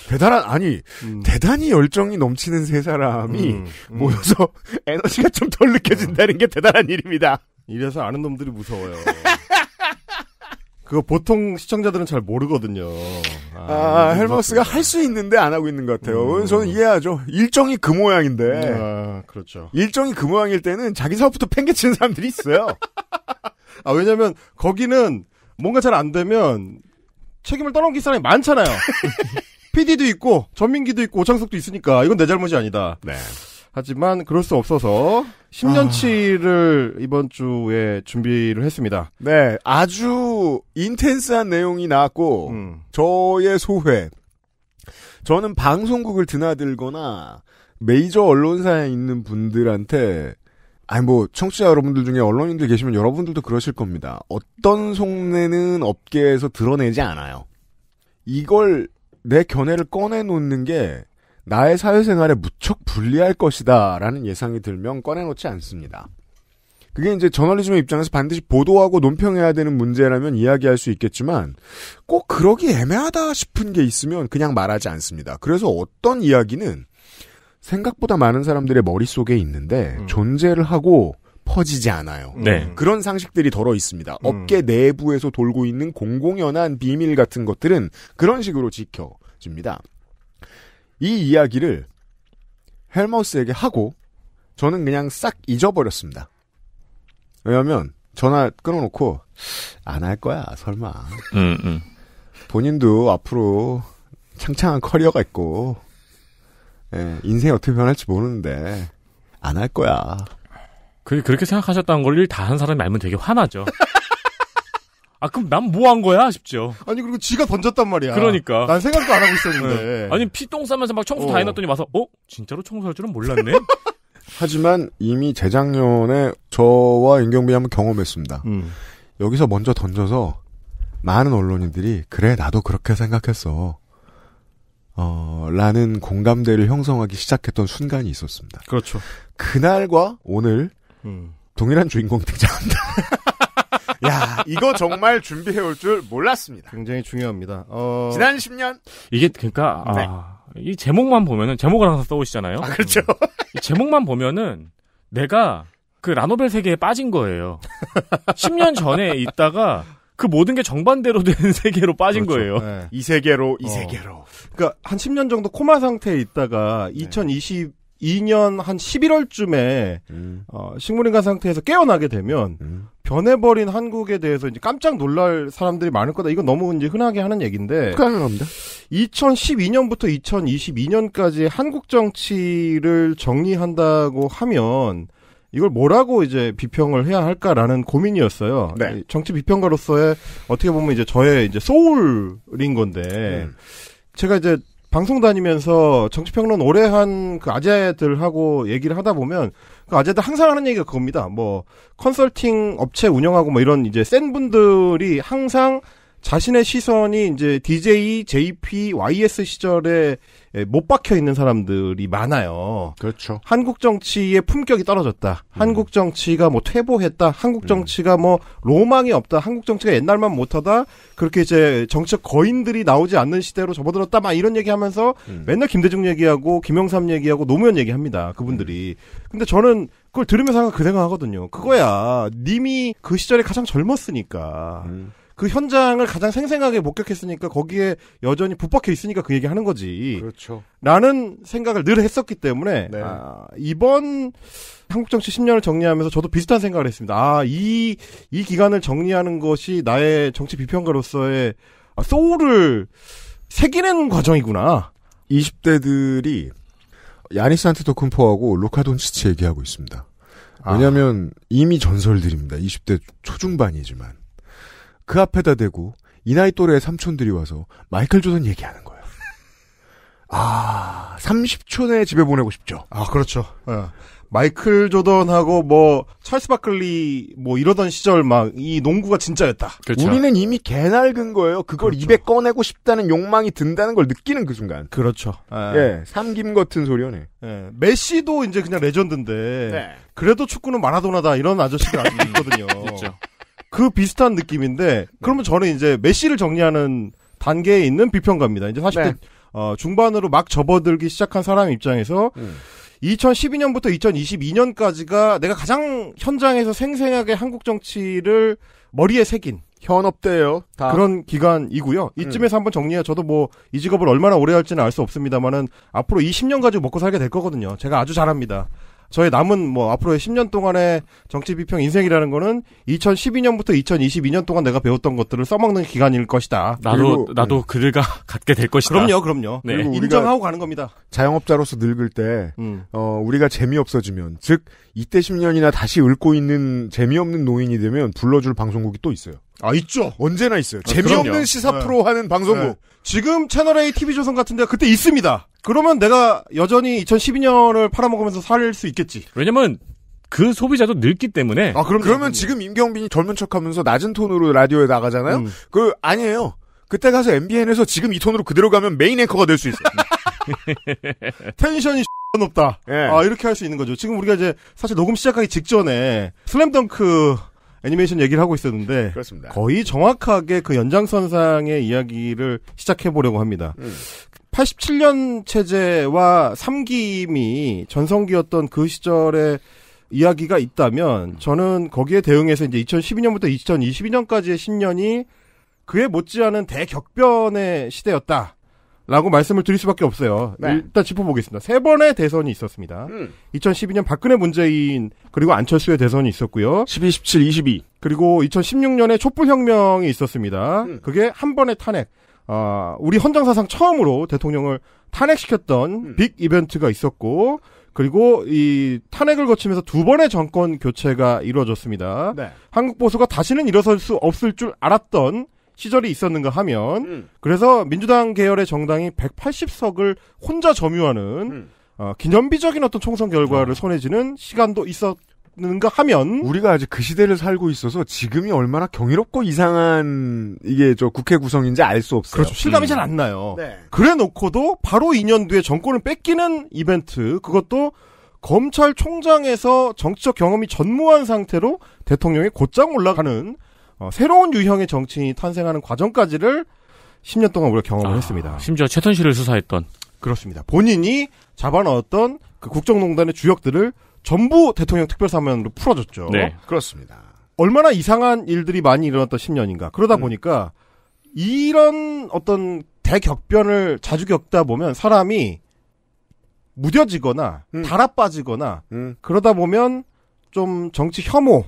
대단한 아니 음. 대단히 열정이 넘치는 세 사람이 음, 음. 모여서 <laughs> 에너지가 좀 덜 느껴진다는 게 대단한 일입니다. 이래서 아는 놈들이 무서워요. <laughs> 그거 보통 시청자들은 잘 모르거든요. 아, 아 헬머스가 할 수 있는데 안 하고 있는 것 같아요. 음. 저는 이해하죠. 일정이 그 모양인데. 아, 그렇죠. 일정이 그 모양일 때는 자기 사업부터 팽개치는 사람들이 있어요. <laughs> 아, 왜냐면 거기는 뭔가 잘 안 되면 책임을 떠넘길 사람이 많잖아요. PD도 <laughs> 있고 전민기도 있고 오창석도 있으니까 이건 내 잘못이 아니다. 네. 하지만 그럴 수 없어서 10년치를 아... 이번 주에 준비를 했습니다. 네, 아주 인텐스한 내용이 나왔고 음. 저의 소회. 저는 방송국을 드나들거나 메이저 언론사에 있는 분들한테 아니 뭐 청취자 여러분들 중에 언론인들 계시면 여러분들도 그러실 겁니다. 어떤 속내는 업계에서 드러내지 않아요. 이걸 내 견해를 꺼내놓는 게 나의 사회생활에 무척 불리할 것이다라는 예상이 들면 꺼내놓지 않습니다. 그게 이제 저널리즘의 입장에서 반드시 보도하고 논평해야 되는 문제라면 이야기할 수 있겠지만 꼭 그러기 애매하다 싶은 게 있으면 그냥 말하지 않습니다. 그래서 어떤 이야기는 생각보다 많은 사람들의 머릿속에 있는데 음. 존재를 하고 퍼지지 않아요. 네. 음. 그런 상식들이 덜어 있습니다. 음. 업계 내부에서 돌고 있는 공공연한 비밀 같은 것들은 그런 식으로 지켜집니다. 이 이야기를 헬머스에게 하고 저는 그냥 싹 잊어버렸습니다. 왜냐하면 전화 끊어놓고 안 할 거야 설마. 음, 음. 본인도 앞으로 창창한 커리어가 있고 예, 인생이 어떻게 변할지 모르는데 안 할 거야. 그, 그렇게 생각하셨다는 걸 일 다 한 사람이 알면 되게 화나죠. 아 그럼 난 뭐 한 거야 싶죠. 아니 그리고 지가 던졌단 말이야. 그러니까. 난 생각도 안 하고 있었는데. 네. 아니 피똥 싸면서 막 청소 어. 다 해놨더니 와서 어 진짜로 청소할 줄은 몰랐네. <laughs> 하지만 이미 재작년에 저와 윤경비 한번 경험했습니다. 음. 여기서 먼저 던져서 많은 언론인들이 그래 나도 그렇게 생각했어. 어, 라는 공감대를 형성하기 시작했던 순간이 있었습니다. 그렇죠. 그날과 오늘 음. 동일한 주인공 등장합니다. <laughs> 야, 이거 정말 준비해올 줄 몰랐습니다. 굉장히 중요합니다. 어... 지난 10년 이게 그니까 아, 네. 아, 이 제목만 보면은 제목을 항상 써오시잖아요. 아, 그렇죠. 음. 제목만 보면은 내가 그 라노벨 세계에 빠진 거예요. 10년 <laughs> 전에 있다가 그 모든 게 정반대로 된 <laughs> 세계로 빠진 그렇죠. 거예요. 네. 이 세계로, 이 어. 세계로. 그러니까 한 10년 정도 코마 상태에 있다가 네. 2022년 한 11월쯤에 음. 어, 식물인간 상태에서 깨어나게 되면 음. 변해버린 한국에 대해서 이제 깜짝 놀랄 사람들이 많을 거다. 이건 너무 이제 흔하게 하는 얘기인데. 그러니니다 2012년부터 2022년까지 한국 정치를 정리한다고 하면 이걸 뭐라고 이제 비평을 해야 할까라는 고민이었어요. 네. 정치 비평가로서의 어떻게 보면 이제 저의 이제 소울인 건데 음. 제가 이제 방송 다니면서 정치평론 오래 한그 아재들하고 얘기를 하다 보면 그 아재들 항상 하는 얘기가 그겁니다. 뭐 컨설팅 업체 운영하고 뭐 이런 이제 센 분들이 항상 자신의 시선이 이제 DJ, JP, YS 시절에 예, 못 박혀 있는 사람들이 많아요. 그렇죠. 한국 정치의 품격이 떨어졌다. 음. 한국 정치가 뭐 퇴보했다. 한국 음. 정치가 음. 뭐 로망이 없다. 한국 정치가 옛날만 못하다. 그렇게 이제 정치적 거인들이 나오지 않는 시대로 접어들었다. 막 이런 얘기하면서 음. 맨날 김대중 얘기하고 김영삼 얘기하고 노무현 얘기합니다. 그분들이. 음. 근데 저는 그걸 들으면서 항상 그 생각하거든요. 그거야. 님이 그 시절에 가장 젊었으니까. 음. 그 현장을 가장 생생하게 목격했으니까 거기에 여전히 붙박혀 있으니까 그 얘기 하는 거지. 그렇죠. 라는 생각을 늘 했었기 때문에 네. 아, 이번 한국 정치 10년을 정리하면서 저도 비슷한 생각을 했습니다. 아, 이, 이 기간을 정리하는 것이 나의 정치 비평가로서의 아, 소울을 새기는 과정이구나. 20대들이 야니스 안테토쿤포하고 루카 돈치치 얘기하고 있습니다. 왜냐하면 아. 이미 전설들입니다. 20대 초중반이지만 그 앞에다 대고 이 나이 또래의 삼촌들이 와서 마이클 조던 얘기하는 거예요. <laughs> 아, 30초 내에 집에 보내고 싶죠. 아, 그렇죠. 네. 마이클 조던하고 뭐 찰스 바클리 뭐 이러던 시절 막 이 농구가 진짜였다. 그렇죠. 우리는 이미 개낡은 거예요. 그걸 그렇죠. 입에 꺼내고 싶다는 욕망이 든다는 걸 느끼는 그 순간. 그렇죠. 아. 예, 삼김 같은 소리네. 예, 메시도 이제 그냥 레전드인데 네. 그래도 축구는 마라도나다 이런 아저씨들 아직 <laughs> 있거든요. 그렇죠. 그 비슷한 느낌인데 그러면 저는 이제 메시를 정리하는 단계에 있는 비평가입니다. 이제 4 0 네. 어, 중반으로 막 접어들기 시작한 사람 입장에서 음. 2012년부터 2022년까지가 내가 가장 현장에서 생생하게 한국 정치를 머리에 새긴 현업대예요. 다. 그런 기간이고요. 음. 이쯤에서 음. 한번 정리해. 저도 뭐 이 직업을 얼마나 오래 할지는 알 수 없습니다만은 앞으로 2 0년 가지고 먹고 살게 될 거거든요. 제가 아주 잘합니다. 저의 남은 뭐 앞으로의 10년 동안의 정치 비평 인생이라는 거는 2012년부터 2022년 동안 내가 배웠던 것들을 써먹는 기간일 것이다. 나도 그리고, 나도 네. 그를가 갖게 될 것이다. 그럼요, 그럼요. 네. 인정하고 가는 겁니다. 자영업자로서 늙을 때 음. 어, 우리가 재미없어지면 즉 이때 10년이나 다시 읊고 있는 재미없는 노인이 되면 불러줄 방송국이 또 있어요. 아 있죠. 언제나 있어요. 아, 재미없는 그럼요. 시사 프로 네. 하는 방송국. 네. 지금 채널 A TV 조선 같은데 그때 있습니다. 그러면 내가 여전히 2012년을 팔아먹으면서 살 수 있겠지. 왜냐면 그 소비자도 늙기 때문에. 아 그럼 그러면 지금 임경빈이 젊은 척하면서 낮은 톤으로 라디오에 나가잖아요. 음. 그 아니에요. 그때 가서 MBN에서 지금 이 톤으로 그대로 가면 메인 앵커가 될 수 있어요. <laughs> 텐션이 <laughs> 높다. 예. 아 이렇게 할 수 있는 거죠. 지금 우리가 이제 사실 녹음 시작하기 직전에 슬램덩크 애니메이션 얘기를 하고 있었는데 그렇습니다. 거의 정확하게 그 연장선상의 이야기를 시작해 보려고 합니다. 음. 87년 체제와 삼김이 전성기였던 그 시절의 이야기가 있다면 저는 거기에 대응해서 이제 2012년부터 2022년까지의 10년이 그에 못지않은 대격변의 시대였다. 라고 말씀을 드릴 수밖에 없어요. 네. 일단 짚어보겠습니다. 세 번의 대선이 있었습니다. 음. 2012년 박근혜 문재인 그리고 안철수의 대선이 있었고요. 12, 17, 22 그리고 2016년에 촛불혁명이 있었습니다. 음. 그게 한 번의 탄핵. 아, 우리 헌정사상 처음으로 대통령을 탄핵시켰던 음. 빅 이벤트가 있었고 그리고 이 탄핵을 거치면서 두 번의 정권 교체가 이루어졌습니다. 네. 한국 보수가 다시는 일어설 수 없을 줄 알았던 시절이 있었는가 하면 음. 그래서 민주당 계열의 정당이 180석을 혼자 점유하는 음. 어, 기념비적인 어떤 총선 결과를 어. 손에 쥐는 시간도 있었는가 하면 우리가 아직 그 시대를 살고 있어서 지금이 얼마나 경이롭고 이상한 이게 저 국회 구성인지 알 수 없어요. 그렇죠. 실감이 음. 잘안 나요. 네. 그래 놓고도 바로 2년 뒤에 정권을 뺏기는 이벤트 그것도 검찰총장에서 정치적 경험이 전무한 상태로 대통령이 곧장 올라가는 어, 새로운 유형의 정치인이 탄생하는 과정까지를 10년 동안 우리가 경험을 아, 했습니다. 심지어 최선실을 수사했던. 그렇습니다. 본인이 잡아넣었던 그 국정농단의 주역들을 전부 대통령 특별사면으로 풀어줬죠. 네. 그렇습니다. 얼마나 이상한 일들이 많이 일어났던 10년인가. 그러다 음. 보니까 이런 어떤 대격변을 자주 겪다 보면 사람이 무뎌지거나 음. 달아빠지거나 음. 그러다 보면 좀 정치 혐오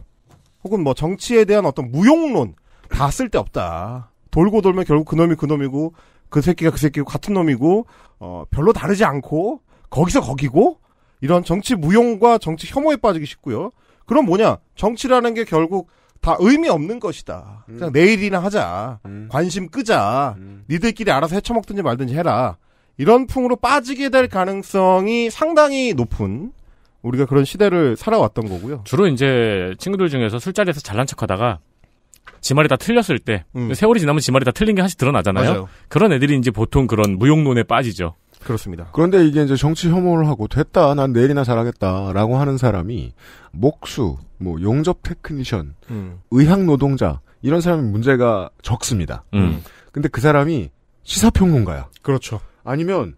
혹은 뭐 정치에 대한 어떤 무용론 다 쓸데없다. 돌고 돌면 결국 그놈이 그놈이고 그 새끼가 그 새끼고 같은 놈이고 어 별로 다르지 않고 거기서 거기고 이런 정치 무용과 정치 혐오에 빠지기 쉽고요. 그럼 뭐냐? 정치라는 게 결국 다 의미 없는 것이다. 음. 그냥 내일이나 하자. 음. 관심 끄자. 음. 니들끼리 알아서 헤쳐먹든지 말든지 해라. 이런 풍으로 빠지게 될 가능성이 상당히 높은 우리가 그런 시대를 살아왔던 거고요. 주로 이제 친구들 중에서 술자리에서 잘난 척하다가 지말이 다 틀렸을 때 음. 세월이 지나면 지말이 다 틀린 게 하나씩 드러나잖아요. 맞아요. 그런 애들이 이제 보통 그런 무용론에 빠지죠. 그렇습니다. 그런데 이게 이제 정치 혐오를 하고 됐다 난 내일이나 잘하겠다라고 하는 사람이 목수, 뭐 용접 테크니션, 음. 의학 노동자 이런 사람이 문제가 적습니다. 음. 근데 그 사람이 시사평론가야. 그렇죠. 아니면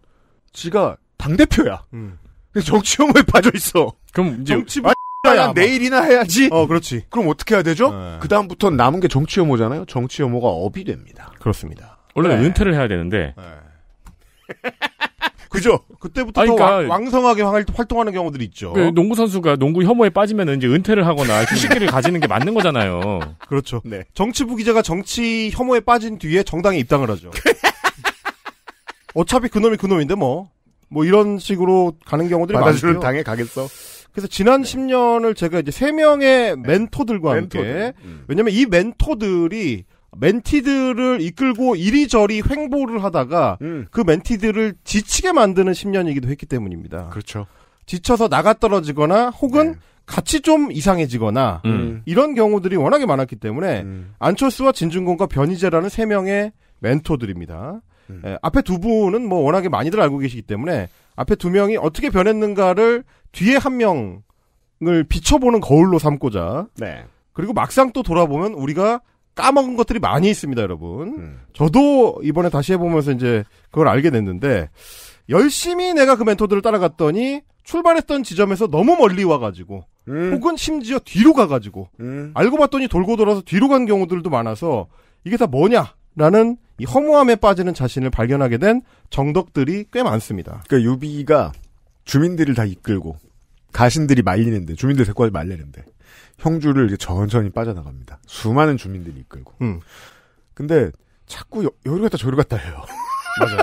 지가 당 대표야. 음. 정치 혐오에 빠져 있어. 그럼 이제 정치 아, <laughs> 야, 내일이나 해야지. 어, 어, 그렇지. 그럼 어떻게 해야 되죠? 네. 그 다음부터 남은 게 정치 혐오잖아요. 정치 혐오가 업이 됩니다. 그렇습니다. 원래 네. 은퇴를 해야 되는데. 네. <laughs> 그죠? 그때부터 아니, 그러니까, 왕성하게 활동하는 경우들이 있죠. 그 농구 선수가 농구 혐오에 빠지면 이제 은퇴를 하거나 휴식기를 가지는 게 맞는 거잖아요. <laughs> 그렇죠. 네. 정치부 기자가 정치 혐오에 빠진 뒤에 정당에 입당을 하죠. 어차피 그놈이 그놈인데 뭐. 뭐 이런 식으로 가는 경우들이 많아요. 당해 가겠어. 그래서 지난 네. 10년을 제가 이제 세명의 네. 멘토들과 멘토들. 함께 음. 왜냐면 이 멘토들이 멘티들을 이끌고 이리저리 횡보를 하다가 음. 그 멘티들을 지치게 만드는 10년이기도 했기 때문입니다. 그렇죠. 지쳐서 나가 떨어지거나 혹은 네. 같이 좀 이상해지거나 음. 이런 경우들이 워낙에 많았기 때문에 음. 안철수와 진중권과 변희재라는 세 명의 멘토들입니다. 예, 앞에 두 분은 뭐 워낙에 많이들 알고 계시기 때문에 앞에 두 명이 어떻게 변했는가를 뒤에 한 명을 비춰보는 거울로 삼고자. 네. 그리고 막상 또 돌아보면 우리가 까먹은 것들이 많이 있습니다, 여러분. 음. 저도 이번에 다시 해보면서 이제 그걸 알게 됐는데 열심히 내가 그 멘토들을 따라갔더니 출발했던 지점에서 너무 멀리 와가지고 음. 혹은 심지어 뒤로 가가지고 음. 알고 봤더니 돌고 돌아서 뒤로 간 경우들도 많아서 이게 다 뭐냐 라는 이 허무함에 빠지는 자신을 발견하게 된 정덕들이 꽤 많습니다. 그러니까 유비가 주민들을 다 이끌고 가신들이 말리는데 주민들 데리고 말리는데 형주를 이제 천천히 빠져나갑니다. 수많은 주민들이 이끌고. 음. 근데 자꾸 여, 여리 갔다 저리 갔다 해요. <laughs> 맞아요.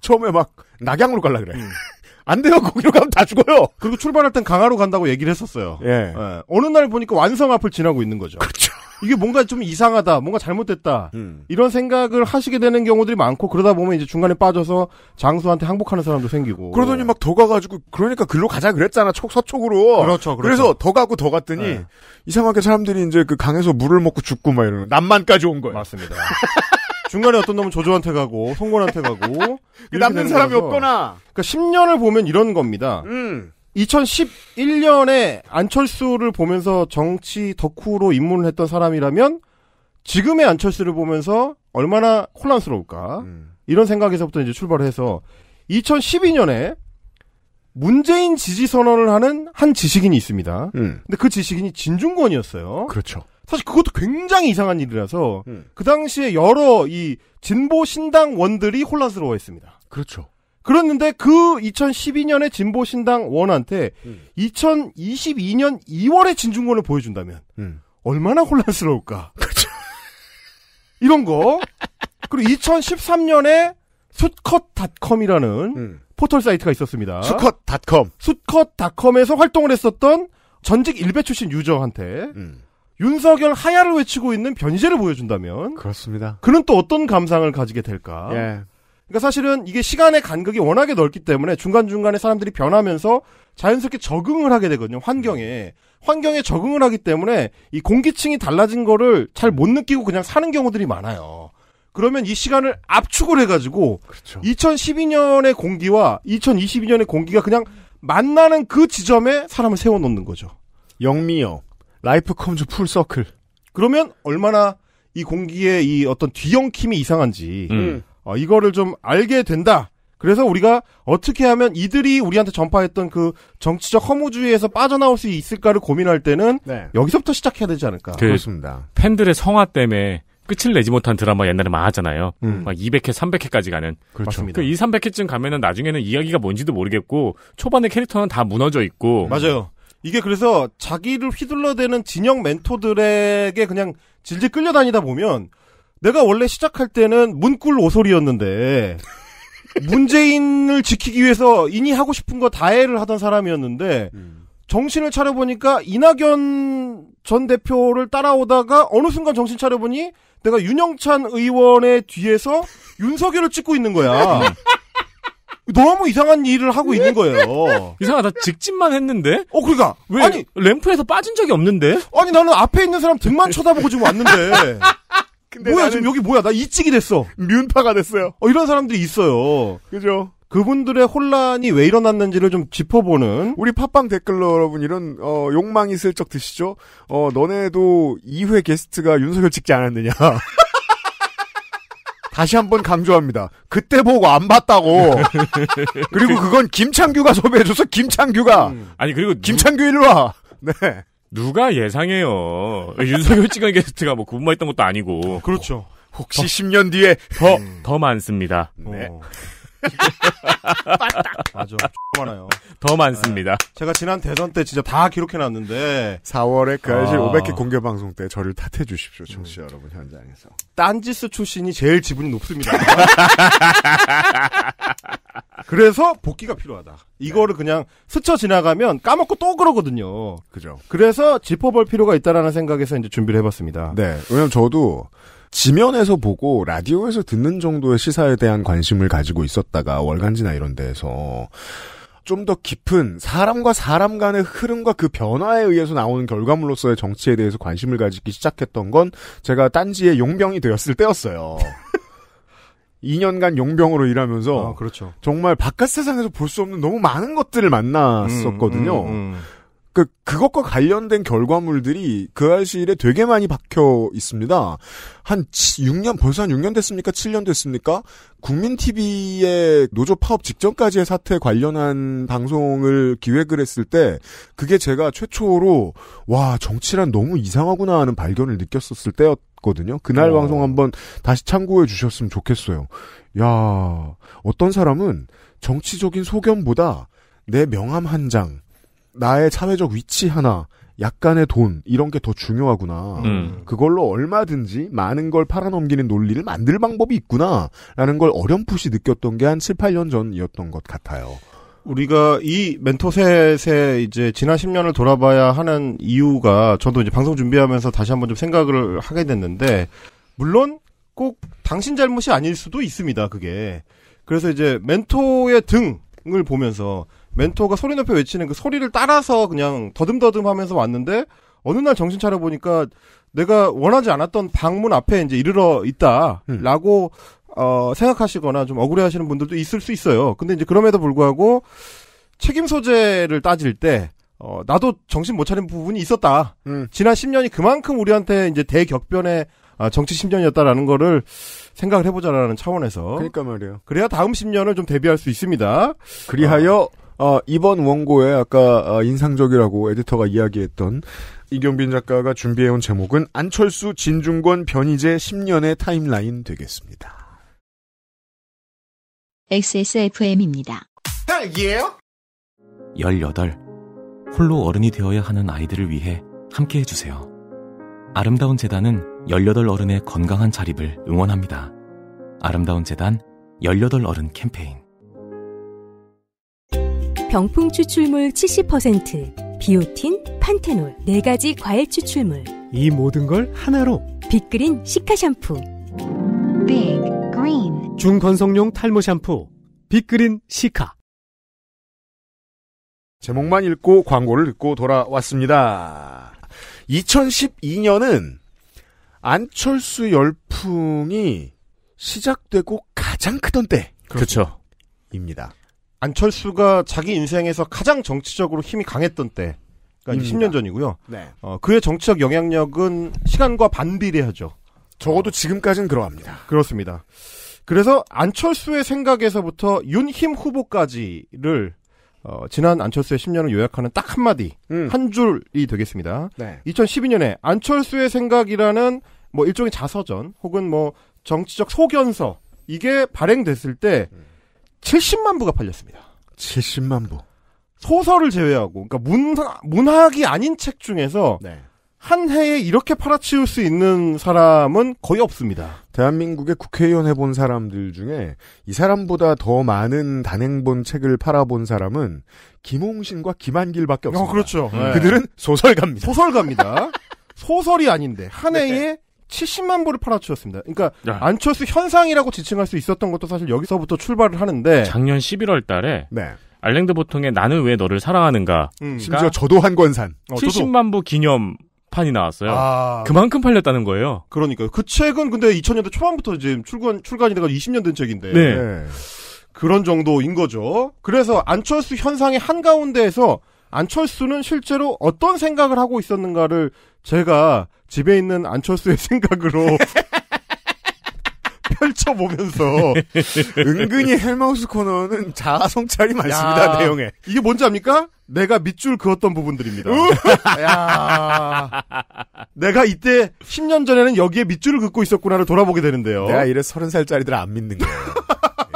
처음에 막 낙양으로 갈라 그래. 음. <laughs> 안 돼요. 거기로 가면 다 죽어요. 그리고 출발할 땐 강화로 간다고 얘기를 했었어요. 예. 예. 어느 날 보니까 완성 앞을 지나고 있는 거죠. 그렇죠. 이게 뭔가 좀 이상하다, 뭔가 잘못됐다 음. 이런 생각을 하시게 되는 경우들이 많고 그러다 보면 이제 중간에 빠져서 장수한테 항복하는 사람도 생기고 그러더니 막 더 가가지고 그러니까 글로 가자 그랬잖아 촉 서쪽으로 그렇죠, 그렇죠. 그래서더 가고 더 갔더니 네. 이상하게 사람들이 이제 그 강에서 물을 먹고 죽고 막 이러는 남만까지 온 거예요. 맞습니다. <laughs> 중간에 어떤 놈은 조조한테 가고 송골한테 가고 <laughs> 그 남는 사람이 거라서. 없거나 그니까 10년을 보면 이런 겁니다. 음. 2011년에 안철수를 보면서 정치 덕후로 입문을 했던 사람이라면 지금의 안철수를 보면서 얼마나 혼란스러울까 음. 이런 생각에서부터 이제 출발해서 을 2012년에 문재인 지지 선언을 하는 한 지식인이 있습니다. 음. 근데 그 지식인이 진중권이었어요. 그렇죠. 사실 그것도 굉장히 이상한 일이라서 음. 그 당시에 여러 이 진보 신당 원들이 혼란스러워했습니다. 그렇죠. 그랬는데 그 2012년에 진보신당 원한테 음. 2022년 2월에 진중권을 보여준다면 음. 얼마나 혼란스러울까. <laughs> 그렇죠. 이런 거. 그리고 2013년에 수컷닷컴이라는 음. 포털 사이트가 있었습니다. 수컷닷컴 숫컷닷컴에서 활동을 했었던 전직 일베 출신 유저한테 음. 윤석열 하야를 외치고 있는 변희재를 보여준다면 그렇습니다. 그는 또 어떤 감상을 가지게 될까? 예. 그러니까 사실은 이게 시간의 간극이 워낙에 넓기 때문에 중간중간에 사람들이 변하면서 자연스럽게 적응을 하게 되거든요. 환경에. 환경에 적응을 하기 때문에 이 공기층이 달라진 거를 잘 못 느끼고 그냥 사는 경우들이 많아요. 그러면 이 시간을 압축을 해가지고 그렇죠. 2012년의 공기와 2022년의 공기가 그냥 만나는 그 지점에 사람을 세워놓는 거죠. 영미영, 라이프 컴즈 풀서클. 그러면 얼마나 이 공기의 이 어떤 뒤엉킴이 이상한지 음. 어, 이거를 좀 알게 된다. 그래서 우리가 어떻게 하면 이들이 우리한테 전파했던 그 정치적 허무주의에서 빠져나올 수 있을까를 고민할 때는 네. 여기서부터 시작해야 되지 않을까. 그 그렇습니다. 팬들의 성화 때문에 끝을 내지 못한 드라마 옛날에 많았잖아요. 음. 막 200회, 300회까지 가는. 그렇죠. 그 2, 300회쯤 가면은 나중에는 이야기가 뭔지도 모르겠고 초반에 캐릭터는 다 무너져 있고. 맞아요. 이게 그래서 자기를 휘둘러대는 진영 멘토들에게 그냥 질질 끌려다니다 보면 내가 원래 시작할 때는 문꿀 오솔이었는데 <laughs> 문재인을 지키기 위해서 인이 하고 싶은 거 다해를 하던 사람이었는데 음. 정신을 차려보니까 이낙연 전 대표를 따라오다가 어느 순간 정신 차려보니 내가 윤영찬 의원의 뒤에서 윤석열을 찍고 있는 거야. <laughs> 너무 이상한 일을 하고 있는 거예요. 이상하다. 직진만 했는데? 어, 그니까 왜? 아니, 램프에서 빠진 적이 없는데? 아니, 나는 앞에 있는 사람 등만 쳐다보고 지금 왔는데. <laughs> 뭐야 지금 여기 뭐야 나 이찍이 됐어. 뮌파가 됐어요. 어, 이런 사람들이 있어요. 그죠? 그분들의 혼란이 왜 일어났는지를 좀 짚어보는 우리 팟빵 댓글로 여러분 이런 어, 욕망이 슬쩍 드시죠? 어 너네도 2회 게스트가 윤석열 찍지 않았느냐? <laughs> 다시 한번 강조합니다. 그때 보고 안 봤다고. 그리고 그건 김창규가 섭외해줘서 김창규가. 음. 아니 그리고 김창규 일로 와. 네. 누가 예상해요. <laughs> 윤석열 찍은 게스트가 뭐 군마했던 것도 아니고. 그렇죠. 혹시 더, 10년 뒤에 더, 음. 더 많습니다. 네. 어. <laughs> 맞아 많아요. 더 많습니다. 네. 제가 지난 대선 때 진짜 다 기록해놨는데 4월에 그 아실 아... 500회 공개 방송 때 저를 탓해 주십시오, 청취자 음. 여러분 현장에서. 딴지스 출신이 제일 지분이 높습니다. <laughs> 그래서 복귀가 필요하다. 이거를 네. 그냥 스쳐 지나가면 까먹고 또 그러거든요. 그죠. 그래서 짚어볼 필요가 있다라는 생각에서 이제 준비를 해봤습니다. 네. 왜냐면 저도 지면에서 보고 라디오에서 듣는 정도의 시사에 대한 관심을 가지고 있었다가 월간지나 이런 데에서 좀 더 깊은 사람과 사람 간의 흐름과 그 변화에 의해서 나오는 결과물로서의 정치에 대해서 관심을 가지기 시작했던 건 제가 딴지의 용병이 되었을 때였어요. 2년간 <laughs> 용병으로 일하면서 아, 그렇죠. 정말 바깥 세상에서 볼 수 없는 너무 많은 것들을 만났었거든요. 음, 음, 음. 그, 그것과 관련된 결과물들이 그 알실에 되게 많이 박혀 있습니다. 한 6년, 벌써 한 6년 됐습니까? 7년 됐습니까? 국민TV의 노조 파업 직전까지의 사태 관련한 방송을 기획을 했을 때, 그게 제가 최초로, 와, 정치란 너무 이상하구나 하는 발견을 느꼈었을 때였거든요. 그날 어. 방송 한번 다시 참고해 주셨으면 좋겠어요. 야 어떤 사람은 정치적인 소견보다 내 명함 한 장, 나의 사회적 위치 하나, 약간의 돈 이런 게 더 중요하구나. 음. 그걸로 얼마든지 많은 걸 팔아넘기는 논리를 만들 방법이 있구나라는 걸 어렴풋이 느꼈던 게 한 7, 8년 전이었던 것 같아요. 우리가 이 멘토셋에 이제 지난 10년을 돌아봐야 하는 이유가 저도 이제 방송 준비하면서 다시 한번 좀 생각을 하게 됐는데 물론 꼭 당신 잘못이 아닐 수도 있습니다. 그게. 그래서 이제 멘토의 등을 보면서 멘토가 소리 높여 외치는 그 소리를 따라서 그냥 더듬더듬 하면서 왔는데 어느 날 정신 차려 보니까 내가 원하지 않았던 방문 앞에 이제 이르러 있다라고 음. 어, 생각하시거나 좀 억울해 하시는 분들도 있을 수 있어요. 근데 이제 그럼에도 불구하고 책임 소재를 따질 때 어, 나도 정신 못 차린 부분이 있었다. 음. 지난 10년이 그만큼 우리한테 이제 대격변의 아, 정치 10년이었다라는 거를 생각을 해보자라는 차원에서. 그러니까 말이에요. 그래야 다음 10년을 좀 대비할 수 있습니다. 그리하여 어. 어, 이번 원고에 아까 아, 인상적이라고 에디터가 이야기했던 이경빈 작가가 준비해온 제목은 안철수, 진중권, 변희재 10년의 타임라인 되겠습니다. XSFM입니다. 딸기예요? 18. 홀로 어른이 되어야 하는 아이들을 위해 함께 해주세요. 아름다운 재단은 18 어른의 건강한 자립을 응원합니다. 아름다운 재단 18 어른 캠페인 병풍 추출물 70%, 비오틴, 판테놀 4가지 과일 추출물. 이 모든 걸 하나로 빅그린 시카 샴푸. Big Green 중건성용 탈모 샴푸 빅그린 시카. 제목만 읽고 광고를 듣고 돌아왔습니다. 2012년은 안철수 열풍이 시작되고 가장 크던 때. 그렇죠. 입니다. 안철수가 자기 인생에서 가장 정치적으로 힘이 강했던 때, 그러니까 음. 10년 전이고요. 네. 어, 그의 정치적 영향력은 시간과 반비례하죠. 적어도 지금까지는 그러합니다. 그렇습니다. 그래서 안철수의 생각에서부터 윤힘 후보까지를 어, 지난 안철수의 10년을 요약하는 딱 한마디, 음. 한 줄이 되겠습니다. 네. 2012년에 안철수의 생각이라는 뭐 일종의 자서전 혹은 뭐 정치적 소견서 이게 발행됐을 때 음. 70만 부가 팔렸습니다. 70만 부. 소설을 제외하고, 그러니까 문학, 문학이 아닌 책 중에서 네. 한 해에 이렇게 팔아치울 수 있는 사람은 거의 없습니다. 대한민국의 국회의원 해본 사람들 중에 이 사람보다 더 많은 단행본 책을 팔아본 사람은 김홍신과 김한길밖에 어, 없습니다. 어, 그렇죠. 음. 네. 그들은 소설가입니다. 소설가입니다. <laughs> 소설이 아닌데 한 네. 해에 네. 70만 부를 팔아치웠습니다. 그러니까 야. 안철수 현상이라고 지칭할 수 있었던 것도 사실 여기서부터 출발을 하는데 작년 11월 달에 네. 알랭드 보통의 나는 왜 너를 사랑하는가 음. 심지어 저도 한 권산 70만 어, 부 기념 판이 나왔어요. 아... 그만큼 팔렸다는 거예요. 그러니까 그 책은 근데 2000년대 초반부터 지금 출간 출간이 돼가 20년 된 책인데 네. 네. 그런 정도인 거죠. 그래서 안철수 현상의 한 가운데에서 안철수는 실제로 어떤 생각을 하고 있었는가를 제가 집에 있는 안철수의 <laughs> 생각으로 <laughs> 펼쳐보면서 은근히 헬마우스 코너는 자아 성찰이 많습니다 내용에 이게 뭔지 압니까? 내가 밑줄 그었던 부분들입니다. 내가 이때 10년 전에는 여기에 밑줄을 긋고 있었구나를 돌아보게 되는데요. 내가 이래 30살짜리들 안 믿는 거예요.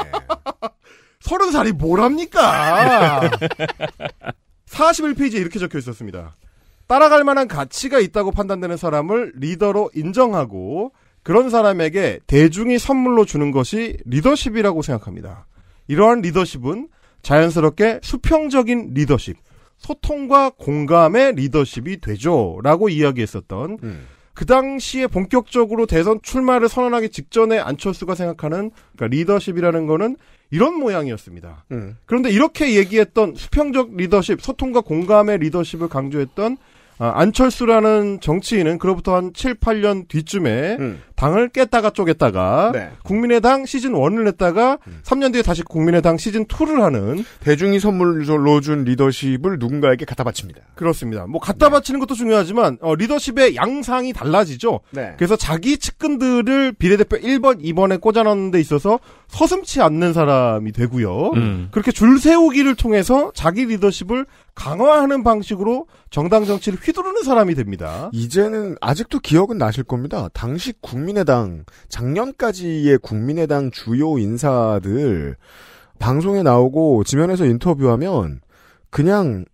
예. 30살이 뭘랍니까 41페이지에 이렇게 적혀 있었습니다. 따라갈 만한 가치가 있다고 판단되는 사람을 리더로 인정하고 그런 사람에게 대중이 선물로 주는 것이 리더십이라고 생각합니다. 이러한 리더십은 자연스럽게 수평적인 리더십, 소통과 공감의 리더십이 되죠. 라고 이야기했었던 음. 그 당시에 본격적으로 대선 출마를 선언하기 직전에 안철수가 생각하는 그러니까 리더십이라는 거는 이런 모양이었습니다. 음. 그런데 이렇게 얘기했던 수평적 리더십, 소통과 공감의 리더십을 강조했던 아, 안철수라는 정치인은 그로부터 한 7, 8년 뒤쯤에 음. 당을 깼다가 쪼갰다가 네. 국민의당 시즌 1을 했다가 음. 3년 뒤에 다시 국민의당 시즌 2를 하는 대중이 선물로 준 리더십을 누군가에게 갖다 바칩니다. 그렇습니다. 뭐 갖다 네. 바치는 것도 중요하지만 어, 리더십의 양상이 달라지죠. 네. 그래서 자기 측근들을 비례대표 1번, 2번에 꽂아넣는 데 있어서 서슴치 않는 사람이 되고요. 음. 그렇게 줄 세우기를 통해서 자기 리더십을 강화하는 방식으로 정당 정치를 휘두르는 사람이 됩니다. 이제는 아직도 기억은 나실 겁니다. 당시 국민의당 작년까지의 국민의당 주요 인사들 방송에 나오고 지면에서 인터뷰하면 그냥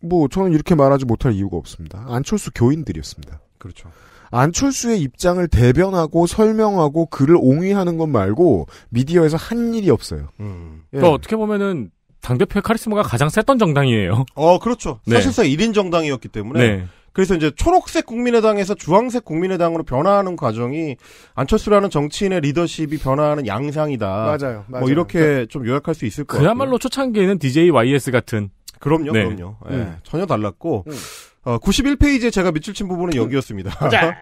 뭐 저는 이렇게 말하지 못할 이유가 없습니다. 안철수 교인들이었습니다. 그렇죠. 안철수의 입장을 대변하고 설명하고 글을 옹위하는 것 말고 미디어에서 한 일이 없어요. 음. 예. 또 그러니까 어떻게 보면은 당대표의 카리스마가 가장 셌던 정당이에요. <laughs> 어, 그렇죠. 네. 사실상 1인 정당이었기 때문에. 네. 그래서 이제 초록색 국민의당에서 주황색 국민의당으로 변화하는 과정이 안철수라는 정치인의 리더십이 변화하는 양상이다. 맞아요. 뭐 맞아요. 뭐 이렇게 그러니까, 좀 요약할 수 있을 거예요. 그야말로 초창기에는 DJYS 같은. 그럼요, 네. 그럼요. 예, 음. 전혀 달랐고. 음. 91페이지에 어, 제가 밑줄 친 부분은 그, 여기였습니다. <laughs>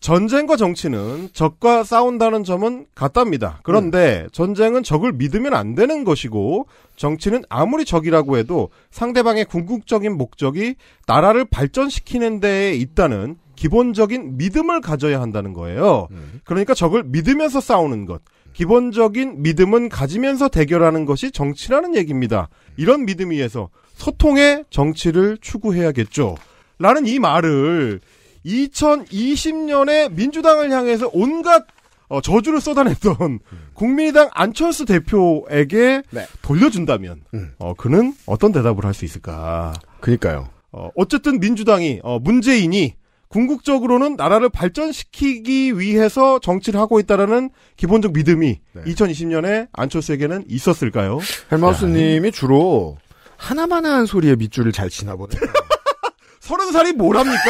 전쟁과 정치는 적과 싸운다는 점은 같답니다. 그런데 음. 전쟁은 적을 믿으면 안 되는 것이고 정치는 아무리 적이라고 해도 상대방의 궁극적인 목적이 나라를 발전시키는 데에 있다는 기본적인 믿음을 가져야 한다는 거예요. 음. 그러니까 적을 믿으면서 싸우는 것. 기본적인 믿음은 가지면서 대결하는 것이 정치라는 얘기입니다. 음. 이런 믿음 위에서 소통의 정치를 추구해야겠죠. 라는 이 말을 2020년에 민주당을 향해서 온갖 어, 저주를 쏟아냈던 음. 국민의당 안철수 대표에게 네. 돌려준다면 음. 어, 그는 어떤 대답을 할 수 있을까? 그니까요. 어, 어쨌든 민주당이 어, 문재인이 궁극적으로는 나라를 발전시키기 위해서 정치를 하고 있다라는 기본적 믿음이 네. 2020년에 안철수에게는 있었을까요? 헬마우스님이 네. 주로 하나만한 소리에 밑줄을 잘 치나 보네요. <laughs> 서른 살이 뭘합니까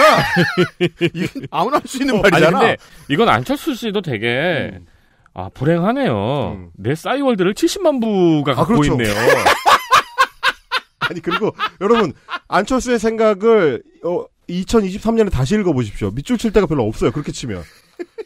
<laughs> 아무나 할 수 있는 어, 말이잖아. 아니, 근데 이건 안철수 씨도 되게 음. 아 불행하네요. 음. 내 싸이월드를 70만 부가 아, 갖고 아, 그렇죠. 있네요. <laughs> 아니 그리고 여러분 안철수의 생각을 어, 2023년에 다시 읽어보십시오. 밑줄 칠 데가 별로 없어요. 그렇게 치면.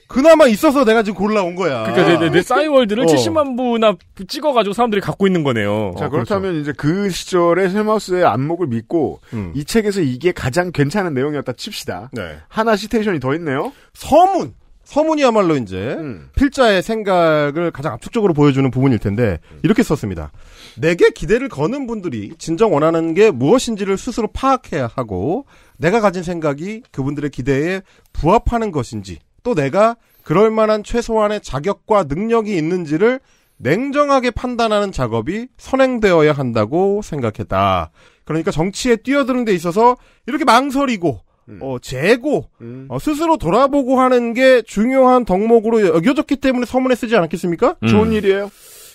그나마 있어서 내가 지금 골라온 거야. 그러니까 내, 내 싸이월드를 어. 70만 어. 부나 찍어가지고 사람들이 갖고 있는 거네요. 자 어, 그렇죠. 그렇다면 그렇죠. 이제 그 시절의 셀마우스의 안목을 믿고 음. 이 책에서 이게 가장 괜찮은 내용이었다 칩시다. 네. 하나 시테이션이 더 있네요. 서문. 서문이야말로 이제 음. 필자의 생각을 가장 압축적으로 보여주는 부분일 텐데 음. 이렇게 썼습니다. 내게 기대를 거는 분들이 진정 원하는 게 무엇인지를 스스로 파악해야 하고 내가 가진 생각이 그분들의 기대에 부합하는 것인지 또 내가 그럴 만한 최소한의 자격과 능력이 있는지를 냉정하게 판단하는 작업이 선행되어야 한다고 생각했다. 그러니까 정치에 뛰어드는 데 있어서 이렇게 망설이고 음. 어, 재고 음. 어, 스스로 돌아보고 하는 게 중요한 덕목으로 여겨졌기 때문에 서문에 쓰지 않았겠습니까? 음. 좋은 일이에요.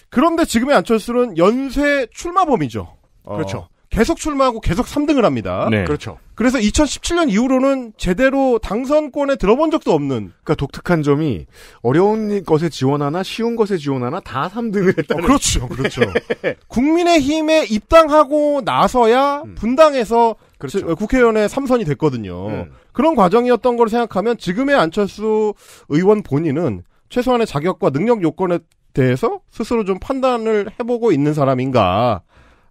그런데 지금의 안철수는 연쇄 출마범이죠. 어. 그렇죠. 계속 출마하고 계속 3등을 합니다. 네. 그렇죠. 그래서 2017년 이후로는 제대로 당선권에 들어본 적도 없는. 그러니까 독특한 점이 어려운 것에 지원하나 쉬운 것에 지원하나 다 3등을 했다 어, 그렇죠, 그렇죠. <laughs> 네. 국민의힘에 입당하고 나서야 음. 분당에서 그렇죠. 국회의원의 3선이 됐거든요. 음. 그런 과정이었던 걸 생각하면 지금의 안철수 의원 본인은 최소한의 자격과 능력 요건에 대해서 스스로 좀 판단을 해보고 있는 사람인가.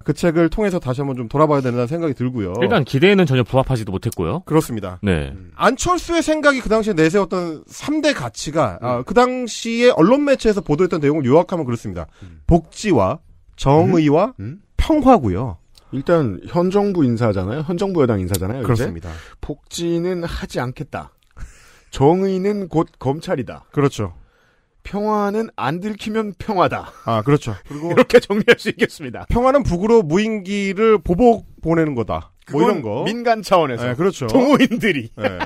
그 책을 통해서 다시 한번 좀 돌아봐야 된다는 생각이 들고요. 일단 기대에는 전혀 부합하지도 못했고요. 그렇습니다. 네. 음. 안철수의 생각이 그 당시에 내세웠던 3대 가치가 음. 아, 그 당시에 언론 매체에서 보도했던 내용을 요약하면 그렇습니다. 음. 복지와 정의와 음? 음? 평화고요. 일단 현 정부 인사잖아요. 현 정부 여당 인사잖아요. 그렇습니다. 복지는 하지 않겠다. 정의는 곧 검찰이다. 그렇죠. 평화는 안 들키면 평화다. 아, 그렇죠. 그리고 이렇게 정리할 수 있겠습니다. 평화는 북으로 무인기를 보복 보내는 거다. 뭐 이런 거. 민간 차원에서. 네, 그렇죠. 동호인들이. 네.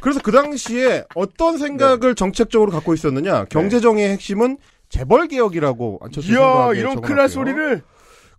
그래서 그 당시에 어떤 생각을 네. 정책적으로 갖고 있었느냐? 경제정의의 네. 핵심은 재벌 개혁이라고 안철수 이야, 이런 큰일 소리를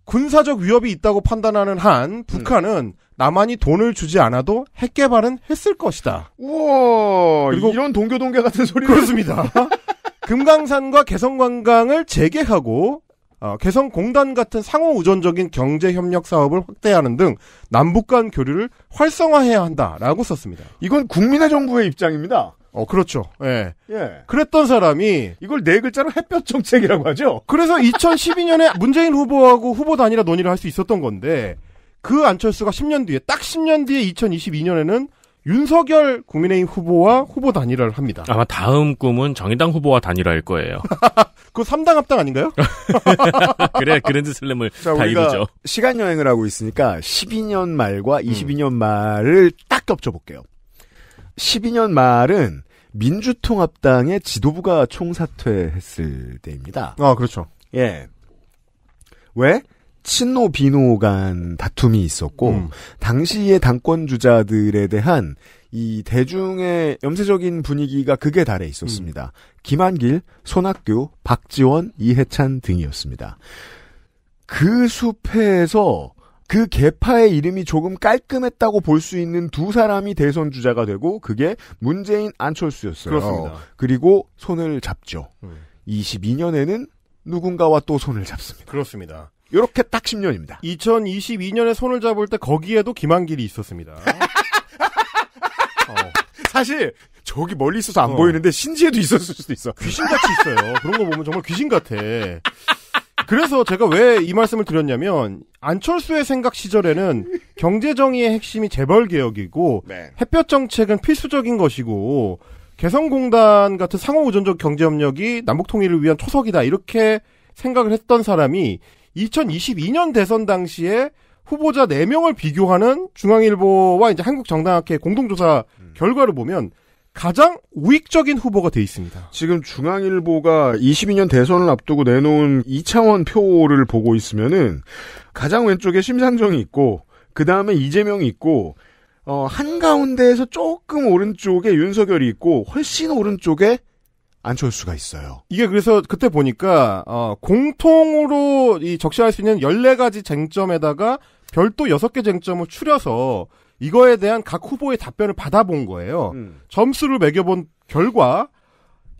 군사적 위협이 있다고 판단하는 한 북한은 음. 남한이 돈을 주지 않아도 핵 개발은 했을 것이다. 우와, 그리고 이런 동교동계 같은 소리 그렇습니다. <laughs> 금강산과 개성관광을 재개하고 어, 개성공단 같은 상호우전적인 경제협력 사업을 확대하는 등 남북 간 교류를 활성화해야 한다라고 썼습니다. 이건 국민의 정부의 입장입니다. 어, 그렇죠. 예. 예. 그랬던 사람이 이걸 네 글자로 햇볕 정책이라고 하죠. 그래서 2012년에 <laughs> 문재인 후보하고 후보 단일화 논의를 할 수 있었던 건데 그 안철수가 10년 뒤에 딱 10년 뒤에 2022년에는 윤석열 국민의힘 후보와 후보 단일화를 합니다. 아마 다음 꿈은 정의당 후보와 단일화일 거예요. <laughs> 그 3당 합당 아닌가요? <laughs> 그래, 그랜드 슬램을 <laughs> 자, 다 이루죠. 시간 여행을 하고 있으니까 12년 말과 22년 음. 말을 딱 겹쳐볼게요. 12년 말은 민주통합당의 지도부가 총사퇴했을 때입니다. 아, 그렇죠. 예. 왜? 친노 비노 간 다툼이 있었고 음. 당시의 당권 주자들에 대한 이 대중의 염세적인 분위기가 극에 달해 있었습니다. 음. 김한길, 손학규, 박지원, 이해찬 등이었습니다. 그숲에서그 개파의 이름이 조금 깔끔했다고 볼 수 있는 두 사람이 대선 주자가 되고 그게 문재인 안철수였어요. 그렇습니다. 그리고 손을 잡죠. 음. 22년에는 누군가와 또 손을 잡습니다. 그렇습니다. 요렇게 딱 10년입니다. 2022년에 손을 잡을 때 거기에도 김한길이 있었습니다. 어. <laughs> 사실 저기 멀리 있어서 안 어. 보이는데 신지에도 있었을 수도 있어. 귀신같이 있어요. 그런 거 보면 정말 귀신 같아. 그래서 제가 왜 이 말씀을 드렸냐면 안철수의 생각 시절에는 경제 정의의 핵심이 재벌 개혁이고 네. 햇볕 정책은 필수적인 것이고 개성공단 같은 상호우전적 경제협력이 남북 통일을 위한 초석이다 이렇게 생각을 했던 사람이 2022년 대선 당시에 후보자 4명을 비교하는 중앙일보와 이제 한국정당학회 공동조사 음. 결과를 보면 가장 우익적인 후보가 돼 있습니다. 지금 중앙일보가 22년 대선을 앞두고 내놓은 이창원 표를 보고 있으면은 가장 왼쪽에 심상정이 있고 그 다음에 이재명이 있고 어, 한 가운데에서 조금 오른쪽에 윤석열이 있고 훨씬 오른쪽에 안철수가 있어요. 이게 그래서 그때 보니까 어, 공통으로 이 적시할 수 있는 14가지 쟁점에다가 별도 6개 쟁점을 추려서 이거에 대한 각 후보의 답변을 받아본 거예요. 음. 점수를 매겨본 결과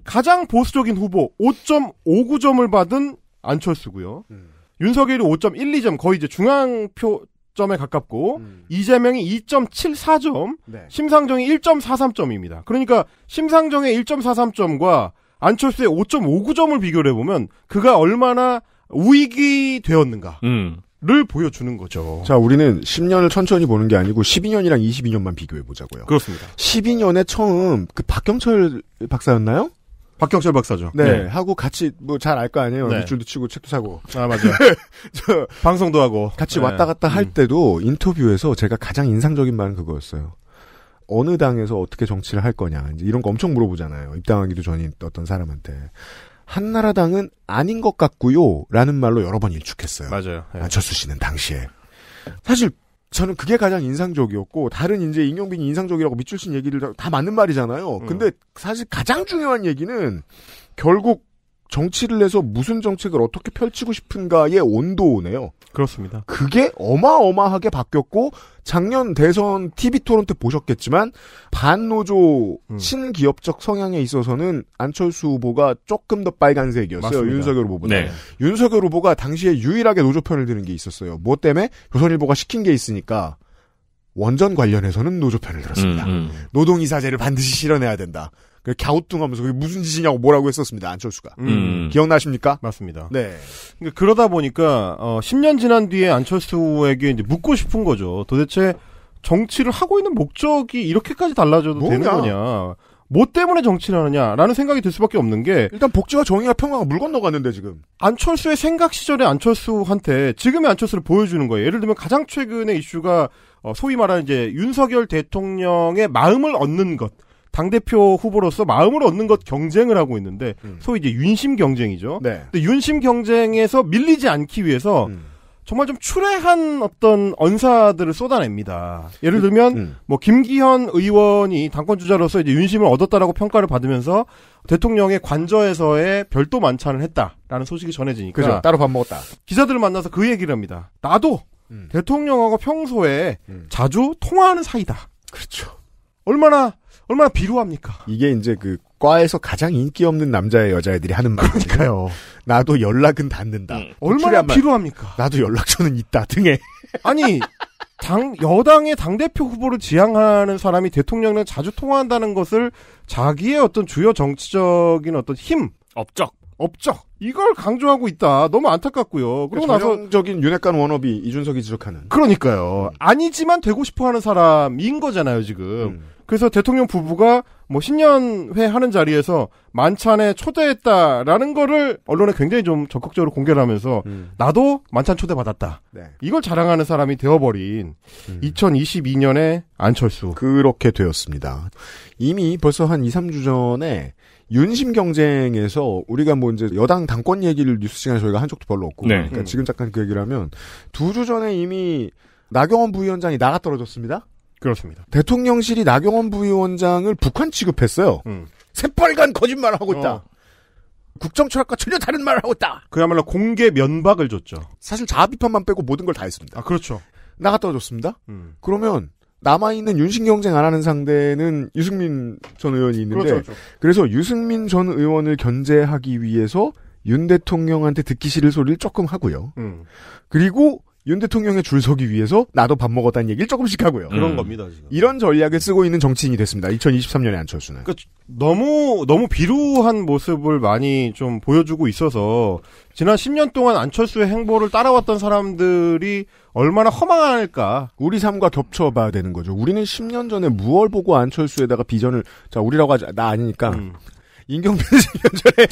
가장 보수적인 후보 5.59점을 받은 안철수고요. 음. 윤석열이 5.12점 거의 이제 중앙표 점에 가깝고 음. 이재명이 2.74점, 네. 심상정이 1.43점입니다. 그러니까 심상정의 1.43점과 안철수의 5.59점을 비교를 해보면 그가 얼마나 우익이 되었는가를 음. 보여주는 거죠. 자, 우리는 10년을 천천히 보는 게 아니고 12년이랑 22년만 비교해 보자고요. 그렇습니다. 12년에 처음 그 박경철 박사였나요? 박경철 박사죠. 네, 네. 하고 같이 뭐 잘 알 거 아니에요. 네. 밑줄도 치고 책도 사고. 아 맞아요. <laughs> 저 방송도 하고 같이 네. 왔다 갔다 할 음. 때도 음. 인터뷰에서 제가 가장 인상적인 말은 그거였어요. 어느 당에서 어떻게 정치를 할 거냐 이제 이런 거 엄청 물어보잖아요. 입당하기도 전인 어떤 사람한테 한나라당은 아닌 것 같고요라는 말로 여러 번 일축했어요. 맞아요. 네. 안철수 씨는 당시에 사실 저는 그게 가장 인상적이었고 다른 이제 임용빈이 인상적이라고 밑줄 친 얘기들 다 맞는 말이잖아요. 음. 근데 사실 가장 중요한 얘기는 결국 정치를 해서 무슨 정책을 어떻게 펼치고 싶은가의 온도네요. 그렇습니다. 그게 어마어마하게 바뀌었고 작년 대선 TV 토론 때 보셨겠지만 반노조 음. 신기업적 성향에 있어서는 안철수 후보가 조금 더 빨간색이었어요. 맞습니다. 윤석열 후보보다. 네. 윤석열 후보가 당시에 유일하게 노조 편을 드는 게 있었어요. 뭐 때문에 조선일보가 시킨 게 있으니까 원전 관련해서는 노조 편을 들었습니다. 음, 음. 노동이사제를 반드시 실현해야 된다. 그 갸우뚱하면서 그게 무슨 짓이냐고 뭐라고 했었습니다. 안철수가. 음. 음. 기억나십니까? 맞습니다. 네. 그러니까 그러다 보니까 어, 10년 지난 뒤에 안철수에게 이제 묻고 싶은 거죠. 도대체 정치를 하고 있는 목적이 이렇게까지 달라져도 뭐냐? 되는 거냐? 뭐 때문에 정치를 하느냐라는 생각이 들 수밖에 없는 게 일단 복지와 정의와 평화가 물 건너갔는데 지금 안철수의 생각 시절의 안철수한테 지금의 안철수를 보여주는 거예요. 예를 들면 가장 최근의 이슈가 어 소위 말하는 이제 윤석열 대통령의 마음을 얻는 것. 당대표 후보로서 마음을 얻는 것 경쟁을 하고 있는데 음. 소위 이제 윤심 경쟁이죠. 네. 근데 윤심 경쟁에서 밀리지 않기 위해서 음. 정말 좀 추레한 어떤 언사들을 쏟아냅니다. 예를 들면 음. 뭐 김기현 의원이 당권 주자로서 이제 윤심을 얻었다라고 평가를 받으면서 대통령의 관저에서의 별도 만찬을 했다라는 소식이 전해지니까 그죠. 따로 밥 먹었다. 기자들을 만나서 그 얘기를 합니다. 나도 음. 대통령하고 평소에 음. 자주 통화하는 사이다. 그렇죠. 얼마나 얼마나 비루합니까? 이게 이제 그 과에서 가장 인기 없는 남자의 여자애들이 하는 말이니까요. 나도 연락은 닿는다. 응. 음, 그 얼마나 비루합니까? 나도 연락처는 있다 등에. 아니 당 여당의 당 대표 후보를 지향하는 사람이 대통령이랑 자주 통화한다는 것을 자기의 어떤 주요 정치적인 어떤 힘, 업적, 업적 이걸 강조하고 있다. 너무 안타깝고요. 그러고 그러니까 나서 적인 윤핵관 원업이 이준석이 지적하는. 그러니까요. 음. 아니지만 되고 싶어하는 사람인 거잖아요 지금. 음. 그래서 대통령 부부가 뭐 신년회 하는 자리에서 만찬에 초대했다라는 거를 언론에 굉장히 좀 적극적으로 공개를 하면서 음. 나도 만찬 초대받았다. 네. 이걸 자랑하는 사람이 되어버린 2022년에 음. 안철수. 그렇게 되었습니다. 이미 벌써 한 2, 3주 전에 윤심 경쟁에서 우리가 뭐 이제 여당 당권 얘기를 뉴스 시간에 저희가 한 적도 별로 없고 네. 그러니까 음. 지금 잠깐 그 얘기를 하면 두 주 전에 이미 나경원 부위원장이 나가 떨어졌습니다. 그렇습니다. 대통령실이 나경원 부위원장을 북한 취급했어요. 음. 새빨간 거짓말하고 을 있다. 어. 국정 철학과 전혀 다른 말을 하고 있다. 그야말로 공개 면박을 줬죠. 사실 자 비판만 빼고 모든 걸 다 했습니다. 아, 그렇죠. 나가 떨어졌습니다. 음. 그러면 남아있는 윤신 경쟁 안 하는 상대는 유승민 전 의원이 있는데 그렇죠, 그렇죠. 그래서 유승민 전 의원을 견제하기 위해서 윤 대통령한테 듣기 싫을 소리를 조금 하고요. 음. 그리고 윤 대통령의 줄 서기 위해서 나도 밥 먹었다는 얘기를 조금씩 하고요. 그런 음. 겁니다. 지금. 이런 전략을 쓰고 있는 정치인이 됐습니다. 2023년에 안철수는. 그러니까 너무 너무 비루한 모습을 많이 좀 보여주고 있어서 지난 10년 동안 안철수의 행보를 따라왔던 사람들이 얼마나 허망할까 우리 삶과 겹쳐봐야 되는 거죠. 우리는 10년 전에 무얼 보고 안철수에다가 비전을 자 우리라고 하자 나 아니니까 음. 인경변 10년 전에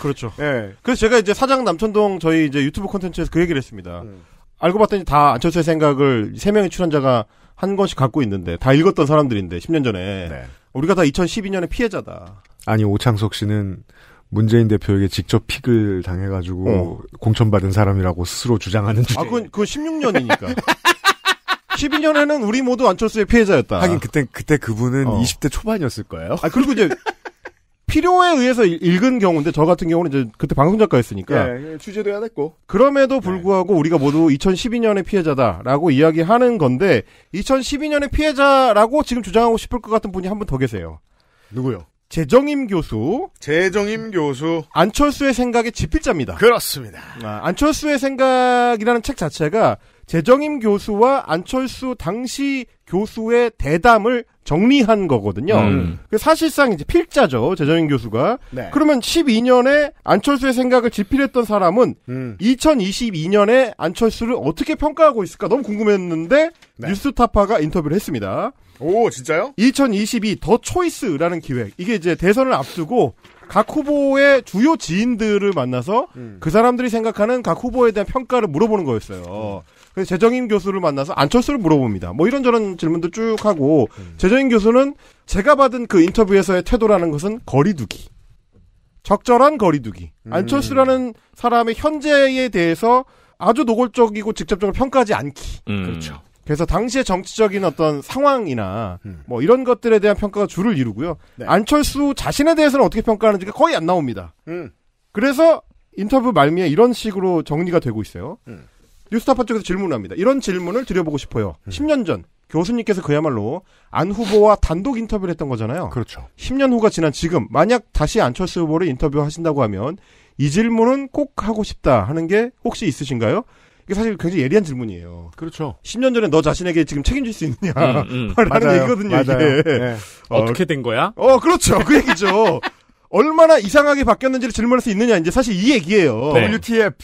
그렇죠. 예. 네. 그래서 제가 이제 사장 남천동 저희 이제 유튜브 콘텐츠에서 그 얘기를 했습니다. 음. 알고 봤더니 다 안철수의 생각을 3 명의 출연자가 한 권씩 갖고 있는데 다 읽었던 사람들인데 10년 전에 네. 우리가 다2 0 1 2년에 피해자다. 아니 오창석 씨는 문재인 대표에게 직접 픽을 당해가지고 어. 공천받은 사람이라고 스스로 주장하는 주제. 아, 그건, 그건 16년이니까. 12년에는 <laughs> 우리 모두 안철수의 피해자였다. 하긴 그때 그때 그분은 어. 20대 초반이었을 거예요. 아 그리고 이제 필요에 의해서 읽은 경우인데 저 같은 경우는 이제 그때 방송 작가였으니까 예, 예, 취재도 해야 됐고 그럼에도 예. 불구하고 예. 우리가 모두 2012년의 피해자다라고 이야기하는 건데 2012년의 피해자라고 지금 주장하고 싶을 것 같은 분이 한 분 더 계세요. 누구요? 재정임 교수. 재정임 교수. 안철수의 생각의 집필자입니다 그렇습니다. 아, 안철수의 생각이라는 책 자체가 재정임 교수와 안철수 당시 교수의 대담을 정리한 거거든요. 음. 그 사실상 이제 필자죠. 재정임 교수가. 네. 그러면 12년에 안철수의 생각을 지필했던 사람은 음. 2022년에 안철수를 어떻게 평가하고 있을까 너무 궁금했는데 네. 뉴스타파가 인터뷰를 했습니다. 오, 진짜요? 2022 더 초이스라는 기획. 이게 이제 대선을 앞두고 각 후보의 주요 지인들을 만나서 음. 그 사람들이 생각하는 각 후보에 대한 평가를 물어보는 거였어요. 음. 그래서 재정인 교수를 만나서 안철수를 물어봅니다. 뭐 이런저런 질문도 쭉 하고 음. 재정인 교수는 제가 받은 그 인터뷰에서의 태도라는 것은 거리두기. 적절한 거리두기. 음. 안철수라는 사람의 현재에 대해서 아주 노골적이고 직접적으로 평가하지 않기. 음. 그렇죠. 그래서 당시의 정치적인 어떤 상황이나 음. 뭐 이런 것들에 대한 평가가 주를 이루고요. 네. 안철수 자신에 대해서는 어떻게 평가하는지가 거의 안 나옵니다. 음. 그래서 인터뷰 말미에 이런 식으로 정리가 되고 있어요. 음. 뉴스타파 쪽에서 질문을 합니다. 이런 질문을 드려보고 싶어요. 10년 음. 전 교수님께서 그야말로 안 후보와 단독 인터뷰를 했던 거잖아요. 그렇죠. 10년 후가 지난 지금 만약 다시 안철수 후보를 인터뷰하신다고 하면 이 질문은 꼭 하고 싶다 하는 게 혹시 있으신가요? 이게 사실 굉장히 예리한 질문이에요. 그렇죠. 10년 전에 너 자신에게 지금 책임질 수 있느냐. 음, 음. <laughs> 라는 얘기거든요, 맞아요. 이게. 예. 네. 어, 떻게된 거야? 어, 그렇죠. 그 얘기죠. <laughs> 얼마나 이상하게 바뀌었는지를 질문할 수 있느냐. 이제 사실 이 얘기예요. 네. WTF.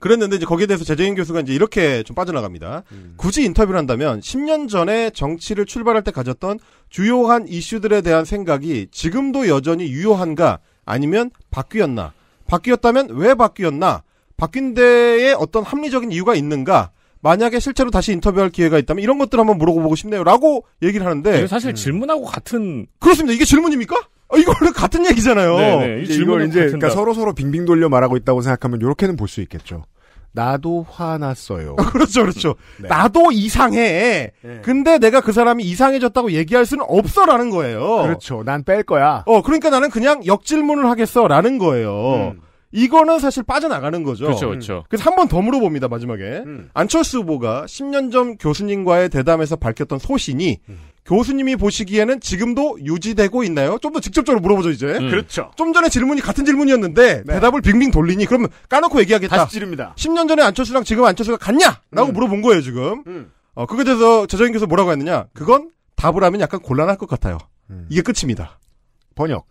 그랬는데 이제 거기에 대해서 재정인 교수가 이제 이렇게 좀 빠져나갑니다. 음. 굳이 인터뷰를 한다면 10년 전에 정치를 출발할 때 가졌던 주요한 이슈들에 대한 생각이 지금도 여전히 유효한가 아니면 바뀌었나? 바뀌었다면 왜 바뀌었나? 바뀐 데에 어떤 합리적인 이유가 있는가? 만약에 실제로 다시 인터뷰할 기회가 있다면 이런 것들 한번 물어보고 싶네요라고 얘기를 하는데 사실 음. 질문하고 같은 그렇습니다. 이게 질문입니까? 아, 이거는 <laughs> 같은 얘기잖아요. 네네, 네. 이제 이걸 이제 그러니까 서로 서로 빙빙 돌려 말하고 있다고 생각하면 이렇게는 볼 수 있겠죠. 나도 화났어요. <laughs> 그렇죠, 그렇죠. 네. 나도 이상해. 네. 근데 내가 그 사람이 이상해졌다고 얘기할 수는 없어라는 거예요. 그렇죠. 난 뺄 거야. 어, 그러니까 나는 그냥 역질문을 하겠어라는 거예요. 음. 이거는 사실 빠져나가는 거죠. 그렇죠, 음. 그렇죠. 음. 그래서 한 번 더 물어봅니다, 마지막에. 음. 안철수 후보가 10년 전 교수님과의 대담에서 밝혔던 소신이 음. 교수님이 보시기에는 지금도 유지되고 있나요? 좀 더 직접적으로 물어보죠, 이제. 음. 그렇죠. 좀 전에 질문이 같은 질문이었는데 네. 대답을 빙빙 돌리니 그러면 까놓고 얘기하겠다. 다시 찌릅니다. 10년 전에 안철수랑 지금 안철수가 같냐? 라고 음. 물어본 거예요, 지금. 어, 그거에 대해서 재정인 교수 뭐라고 했느냐? 그건 답을 하면 약간 곤란할 것 같아요. 이게 끝입니다. 번역.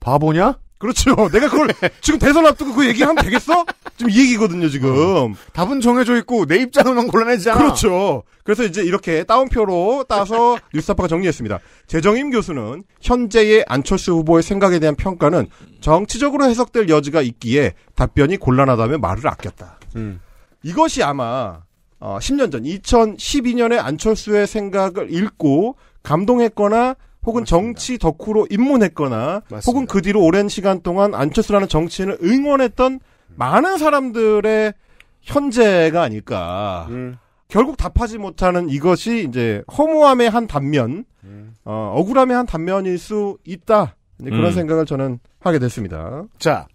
바보냐? 그렇죠. 내가 그걸 <laughs> 네. 지금 대선 앞두고 그 얘기하면 되겠어? 지금 이 얘기거든요, 지금. 어. 답은 정해져 있고 내입장으만 곤란해지잖아. 그렇죠. 그래서 이제 이렇게 따옴표로 따서 뉴스타파가 정리했습니다. 재정임 교수는 현재의 안철수 후보의 생각에 대한 평가는 정치적으로 해석될 여지가 있기에 답변이 곤란하다며 말을 아꼈다. 음. 이것이 아마 어, 10년 전 2012년에 안철수의 생각을 읽고 감동했거나 혹은 맞습니다. 정치 덕후로 입문했거나 맞습니다. 혹은 그 뒤로 오랜 시간 동안 안철수라는 정치인을 응원했던 많은 사람들의 현재가 아닐까. 음. 결국 답하지 못하는 이것이 이제 허무함의 한 단면, 음. 어, 억울함의 한 단면일 수 있다. 그런 음. 생각을 저는 하게 됐습니다. 자.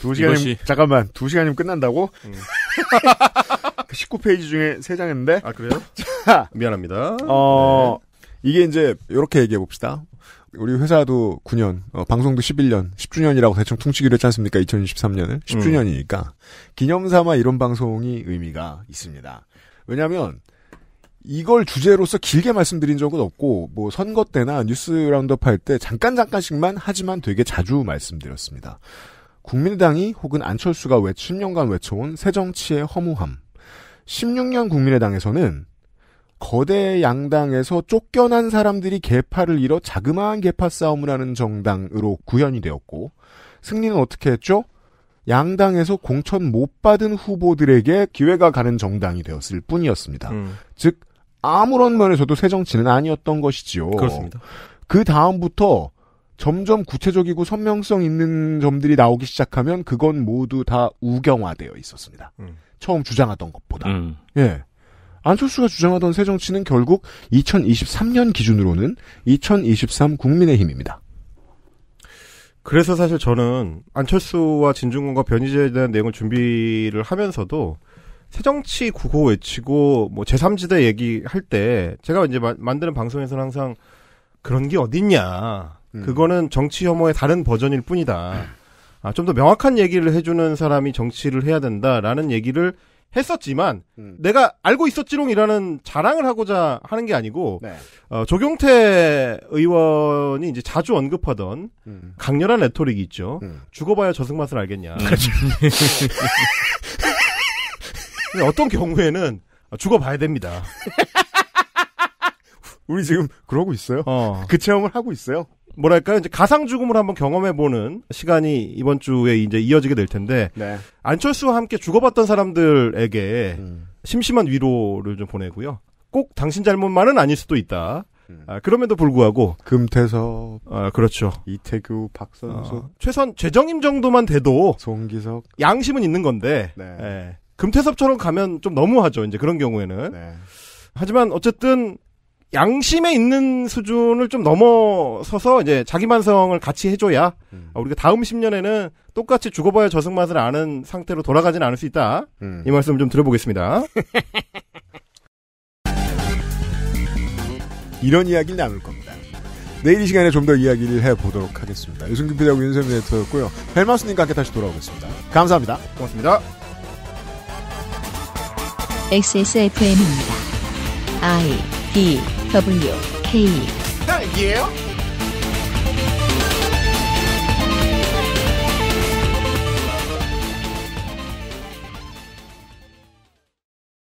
두 시간이, 이것이... 잠깐만, 두 시간이면 끝난다고? 19페이지 음. <laughs> 그 중에 세장인데 아, 그래요? 자. 미안합니다. 어, 네. 이게 이제 이렇게 얘기해 봅시다. 우리 회사도 9년, 어, 방송도 11년, 10주년이라고 대충 퉁치기로 했지 않습니까? 2023년을 10주년이니까 음. 기념 삼아 이런 방송이 의미가 있습니다. 왜냐하면 이걸 주제로서 길게 말씀드린 적은 없고 뭐 선거 때나 뉴스 라운드업 할 때 잠깐 잠깐씩만 하지만 되게 자주 말씀드렸습니다. 국민의당이 혹은 안철수가 외 10년간 외쳐온 새 정치의 허무함. 16년 국민의당에서는 거대 양당에서 쫓겨난 사람들이 개파를 잃어 자그마한 개파 싸움을 하는 정당으로 구현이 되었고 승리는 어떻게 했죠? 양당에서 공천 못 받은 후보들에게 기회가 가는 정당이 되었을 뿐이었습니다. 음. 즉 아무런 면에서도 새 정치는 아니었던 것이지요. 그렇습니다. 그 다음부터 점점 구체적이고 선명성 있는 점들이 나오기 시작하면 그건 모두 다 우경화되어 있었습니다. 음. 처음 주장하던 것보다. 음. 예. 안철수가 주장하던 새 정치는 결국 2023년 기준으로는 2023 국민의힘입니다. 그래서 사실 저는 안철수와 진중권과 변희재에 대한 내용을 준비를 하면서도 새정치 구호 외치고 뭐 제3지대 얘기할 때 제가 이제 마, 만드는 방송에서는 항상 그런 게 어딨냐. 음. 그거는 정치 혐오의 다른 버전일 뿐이다. 음. 아, 좀 더 명확한 얘기를 해주는 사람이 정치를 해야 된다라는 얘기를 했었지만 음. 내가 알고 있었지롱이라는 자랑을 하고자 하는 게 아니고 네. 어, 조경태 의원이 이제 자주 언급하던 음. 강렬한 레토릭이 있죠. 음. 죽어봐야 저승 맛을 알겠냐. <laughs> 그렇죠. 어떤 경우에는 죽어봐야 됩니다. <laughs> 우리 지금 그러고 있어요. 어. 그 체험을 하고 있어요. 뭐랄까요 이제 가상 죽음을 한번 경험해보는 시간이 이번 주에 이제 이어지게 될 텐데 네. 안철수와 함께 죽어봤던 사람들에게 음. 심심한 위로를 좀 보내고요. 꼭 당신 잘못만은 아닐 수도 있다. 음. 아, 그럼에도 불구하고 금태섭, 아, 그렇죠. 이태규, 박선수, 어, 최선한 재정임 정도만 돼도 송기석 양심은 있는 건데 네. 예. 금태섭처럼 가면 좀 너무하죠. 이제 그런 경우에는. 네. 하지만 어쨌든 양심에 있는 수준을 좀 넘어서서 이제 자기 만성을 같이 해줘야 음. 우리가 다음 10년에는 똑같이 죽어봐야 저승 맛을 아는 상태로 돌아가진 않을 수 있다. 음. 이 말씀 좀 들어보겠습니다. <laughs> 이런 이야기를 나눌 겁니다. 내일 이 시간에 좀 더 이야기를 해보도록 하겠습니다. 유승균 PD하고 윤세민 에디터였고요. 헬마스님과 함께 다시 돌아오겠습니다. 감사합니다. 고맙습니다. XSFM입니다. I E W K